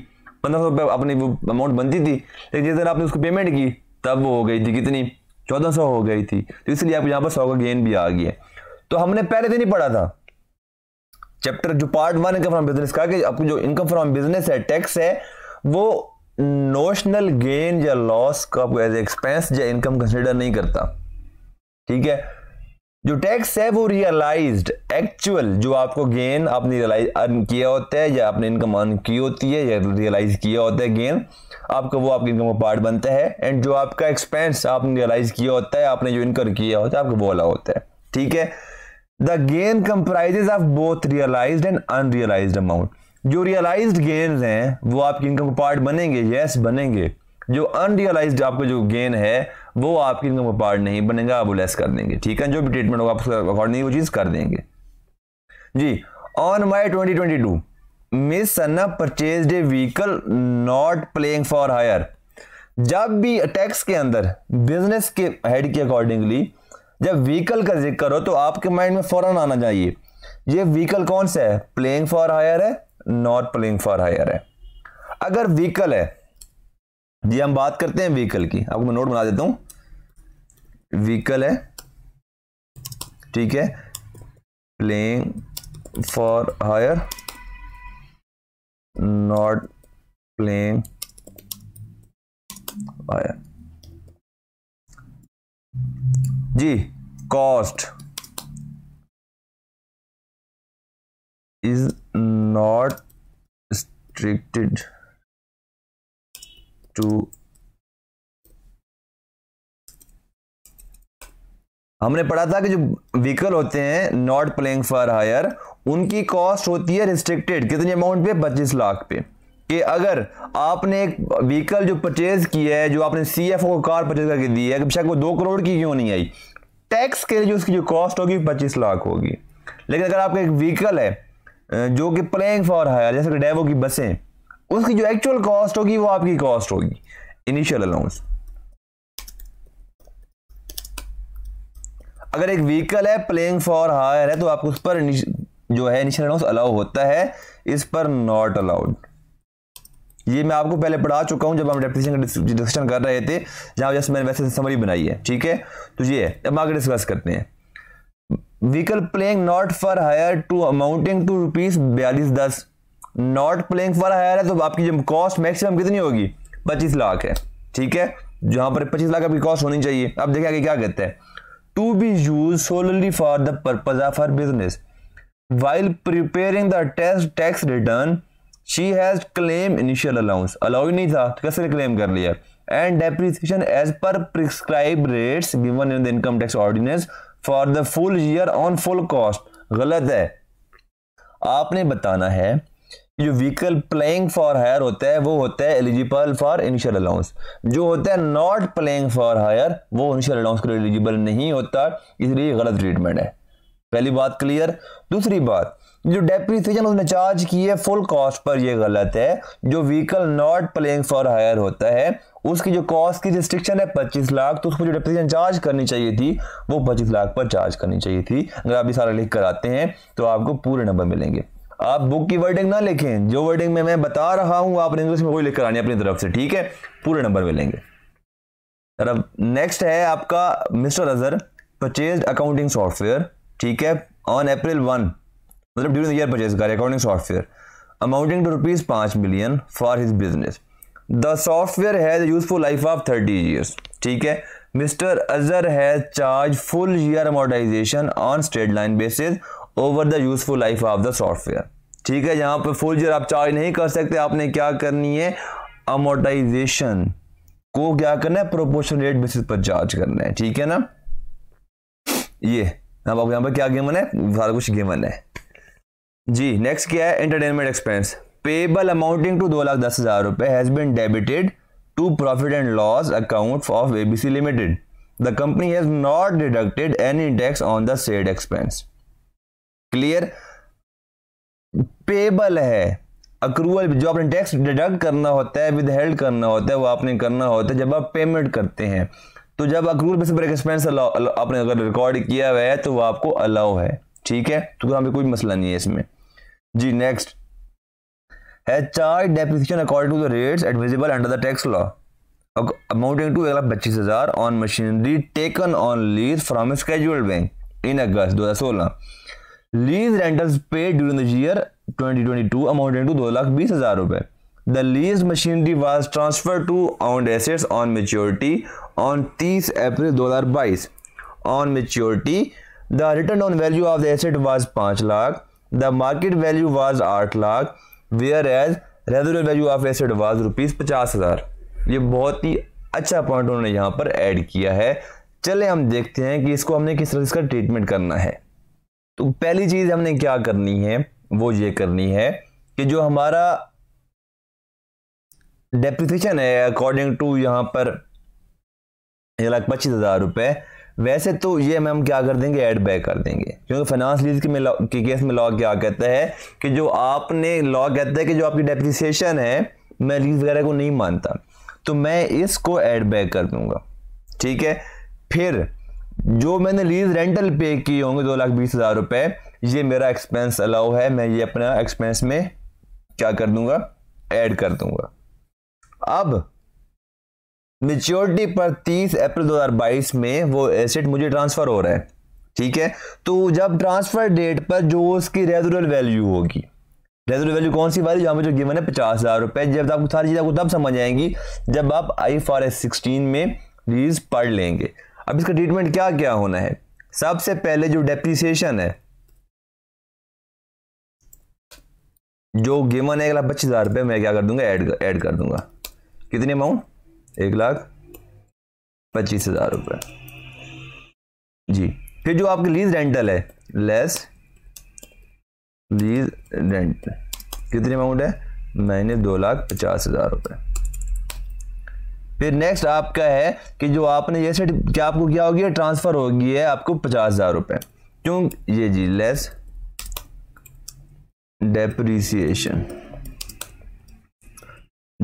पंद्रह सौ अपनी वो अमाउंट बनती थी लेकिन जिस दिन आपने उसको पेमेंट की तब वो हो गई थी कितनी चौदह सौ हो गई थी तो इसलिए आपको यहाँ पर सौ का गेन भी आ गया तो हमने पहले दिन ही पढ़ा था चैप्टर जो part one income from business का कि आपकी जो इनकम फ्रॉम बिजनेस है टैक्स है वो नोशनल गेन या लॉस का आपको एज एक्सपेंस या इनकम कंसिडर नहीं करता ठीक है जो टैक्स है वो रियलाइज एक्चुअल जो आपको गेन आपने रियलाइज अर्न किया होता है या आपने इनकम अर्न की होती है या रियलाइज किया होता है गेन आपका वो आपकी इनकम का पार्ट बनता है एंड जो आपका एक्सपेंस आपने रियलाइज किया होता है आपने जो इनकम किया होता है आपको वो अलग होता है ठीक है the gain comprises of both realise and unrealise amount जो रियलाइज गेन हैं वो आपकी इनकम का पार्ट बनेंगे येस yes, बनेंगे जो अनरियलाइज आपका जो गेन है वो आपकी इनकम का पार्ट नहीं बनेगा आप वो लेस कर देंगे ठीक है जो भी ट्रीटमेंट होगा आप उसका अकॉर्डिंग वो चीज़ कर देंगे जी on May twenty twenty two miss Sana purchase a vehicle not playing for hire जब भी टैक्स के अंदर बिजनेस के हेड के अकॉर्डिंगली जब व्हीकल का जिक्र हो तो आपके माइंड में फौरन आना चाहिए ये व्हीकल कौन सा है प्लेइंग फॉर हायर है नॉट प्लेइंग फॉर हायर है अगर व्हीकल है जी हम बात करते हैं व्हीकल की आपको मैं नोट बना देता हूं व्हीकल है ठीक है playing for hire not playing hire जी cost is not restricted to हमने पढ़ा था कि जो व्हीकल होते हैं नॉट प्लेइंग फॉर हायर उनकी कॉस्ट होती है रिस्ट्रिक्टेड कितने अमाउंट पे पच्चीस लाख पे कि अगर आपने एक व्हीकल जो परचेज किया है जो आपने सी एफ ओ को कार परचेज करके दी है शायद वो दो करोड़ की क्यों नहीं आई टैक्स के लिए जो उसकी जो कॉस्ट होगी पच्चीस लाख होगी लेकिन अगर आपका एक व्हीकल है जो कि प्लेइंग फॉर हायर जैसे कि डेवो की बसें उसकी जो एक्चुअल कॉस्ट होगी वो आपकी कॉस्ट होगी इनिशियल अलाउंस अगर एक व्हीकल है प्लेइंग फॉर हायर है तो आपको उस पर जो है इनिशियल अनाउंस अलाउ होता है इस पर नॉट अलाउड ये मैं आपको पहले पढ़ा चुका हूँ जब हम डेफिनेशन का डिस्कशन कर रहे थे जहाँ जस्ट मैंने वैसे समरी बनाई है ठीक है तो ये है अब आगे डिस्कस करते हैं vehicle playing not for hire to amounting to rupees बयालीस दस नॉट प्लेइंग फॉर हायर है तो आपकी जो कॉस्ट मैक्सिमम कितनी होगी पच्चीस लाख है ठीक है जहां पर पच्चीस लाख आपकी कॉस्ट होनी चाहिए अब देखें आगे क्या कहते हैं to be use solely for the purpose of her business while preparing the test tax return she has claim initial allowance allow नहीं था तो कैसे क्लेम कर लिया and depreciation as per prescribe rates given in the income tax ordinance for the full year on full cost गलत है आपने बताना है जो व्हीकल प्लेइंग फॉर हायर होता है वो होता है एलिजिबल फॉर इनिशियल अलाउंस जो होता है नॉट प्लेइंग फॉर हायर वो इनिशियल अलाउंस के लिए एलिजिबल नहीं होता इसलिए गलत ट्रीटमेंट है पहली बात क्लियर दूसरी बात जो डेप्रीसिएशन उसने चार्ज की है फुल कॉस्ट पर ये गलत है जो vehicle not playing for hire होता है उसकी जो कॉस्ट की रिस्ट्रिक्शन है पच्चीस लाख तो उसको जो डेप्रीसीजन चार्ज करनी चाहिए थी वो पच्चीस लाख पर चार्ज करनी चाहिए थी अगर आप ये सारा लिख कर आते हैं तो आपको पूरे नंबर मिलेंगे आप बुक की वर्डिंग ना लिखें जो वर्डिंग में मैं बता रहा हूं आपने इंग्लिश में वही लिख करानी अपनी तरफ से ठीक है पूरे नंबर मिलेंगे सर अब नेक्स्ट है आपका mister Azhar purchase accounting software ठीक है ऑन अप्रैल वन मतलब ड्यूरिंग ईयर परचेज कर accounting software amounting to rupees पांच million for his business the software has useful life of thirty years ठीक है mister Azhar has charge full year amortisation on straight line basis over the useful life of the software ठीक है यहां पर full year आप charge नहीं कर सकते आपने क्या करनी है अमोटाइजेशन को क्या करना है प्रोपोर्शन रेट बेसिस पर चार्ज करना है ठीक है ना ये अब आप यहां पर क्या गेमन है सारा कुछ गेमन है जी नेक्स्ट क्या है entertainment expense payable amounting to दो लाख दस हजार रुपए has been debited to profit and loss account of ABC limited the company has not deducted any tax on the said expense clear payable है accrual जो आपने tax deduct करना होता है विद हेल्ड करना होता है वो आपने करना होता है जब आप पेमेंट करते हैं तो जब अक्रूवल पर एक्सपेंस आपने अगर रिकॉर्ड किया हुआ है तो वो आपको अलाउ है ठीक है तो हमें कोई मसला नहीं है इसमें जी नेक्स्ट है charge depreciation according to the rates admissible under the tax law amounting to एक लाख पच्चीस हजार on machinery taken on lease from scheduled bank in August दो हजार सोलह lease rentals paid during the year 2022 amounted to दो लाख बीस हजार रुपए the lease machinery was transferred to own assets on maturity on 30 April 2022 on maturity the return on value of the asset was पांच lakh the market value was आठ lakh whereas regular value of asset was rupees पचास हज़ार ये बहुत ही अच्छा point उन्होंने यहाँ पर एड किया है चले हम देखते हैं कि इसको हमने किस तरह इसका ट्रीटमेंट करना है तो पहली चीज हमने क्या करनी है वो ये करनी है कि जो हमारा डेप्रिसिएशन है अकॉर्डिंग टू यहां पर एक लाख पच्चीस हज़ार रुपये वैसे तो ये हम हम क्या कर देंगे ऐड बैक कर देंगे क्योंकि फाइनेंस लीज के, के केस में लॉ क्या कहता है कि जो आपने लॉ कहता है कि जो आपकी डेप्रिसिएशन है मैं लीज वगैरह को नहीं मानता तो मैं इसको ऐड बैक कर दूंगा ठीक है फिर जो मैंने लीज रेंटल पे किए होंगे दो लाख बीस हज़ार रुपए ये मेरा एक्सपेंस अलाउ है मैं ये अपना एक्सपेंस में क्या कर दूंगा ऐड कर दूंगा अब मेच्योरिटी पर 30 अप्रैल 2022 में वो एसेट मुझे ट्रांसफ़र हो रहा है ठीक है तो जब ट्रांसफ़र डेट पर जो उसकी रेजुरल वैल्यू होगी रेजुरल वैल्यू कौन सी वाली जहां पर जो गिवन है पचास हज़ार रुपए जब आपको सारी चीज़ आपको तब समझ आएंगी जब आप आई फॉर एस सिक्सटीन में लीज पढ़ लेंगे अब इसका ट्रीटमेंट क्या क्या होना है सबसे पहले जो डेप्रीसिएशन है जो गेमन है एक लाख पच्चीस हज़ार रुपये मैं क्या कर दूंगा ऐड ऐड कर दूंगा कितने अमाउंट एक लाख पच्चीस हज़ार रुपये जी फिर जो आपकी लीज रेंटल है लेस लीज रेंटल कितनी अमाउंट है मैंने दो लाख पचास हज़ार रुपये फिर नेक्स्ट आपका है कि जो आपने जैसे क्या आपको क्या होगी ट्रांसफ़र होगी है आपको पचास हज़ार रुपए क्यों ये जी less depreciation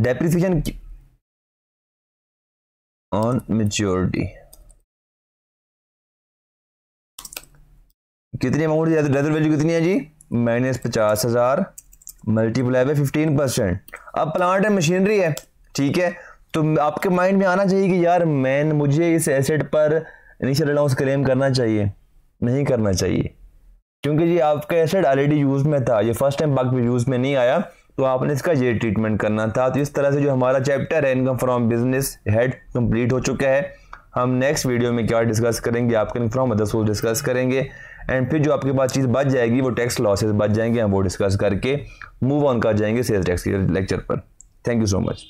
depreciation on maturity कितनी अमाउंट रेजर वैल्यू कितनी है जी माइनस पचास हज़ार मल्टीप्लाई बाई फिफ्टीन परसेंट अब प्लांट है मशीनरी है ठीक है तो आपके माइंड में आना चाहिए कि यार मैन मुझे इस एसेट पर इनिशियल अलाउंस क्लेम करना चाहिए नहीं करना चाहिए क्योंकि जी आपका एसेट ऑलरेडी यूज़ में था ये फर्स्ट टाइम बाकी यूज़ में नहीं आया तो आपने इसका ये ट्रीटमेंट करना था तो इस तरह से जो हमारा चैप्टर है income from business head complete हो चुका है हम नेक्स्ट वीडियो में क्या डिस्कस करेंगे आपके income from other source discuss करेंगे एंड फिर जो आपके पास चीज़ बच जाएगी वो टैक्स लॉसेज बच जाएंगे हम वो डिस्कस करके मूव ऑन कर जाएंगे सेल्स टैक्स के लेक्चर पर थैंक यू सो मच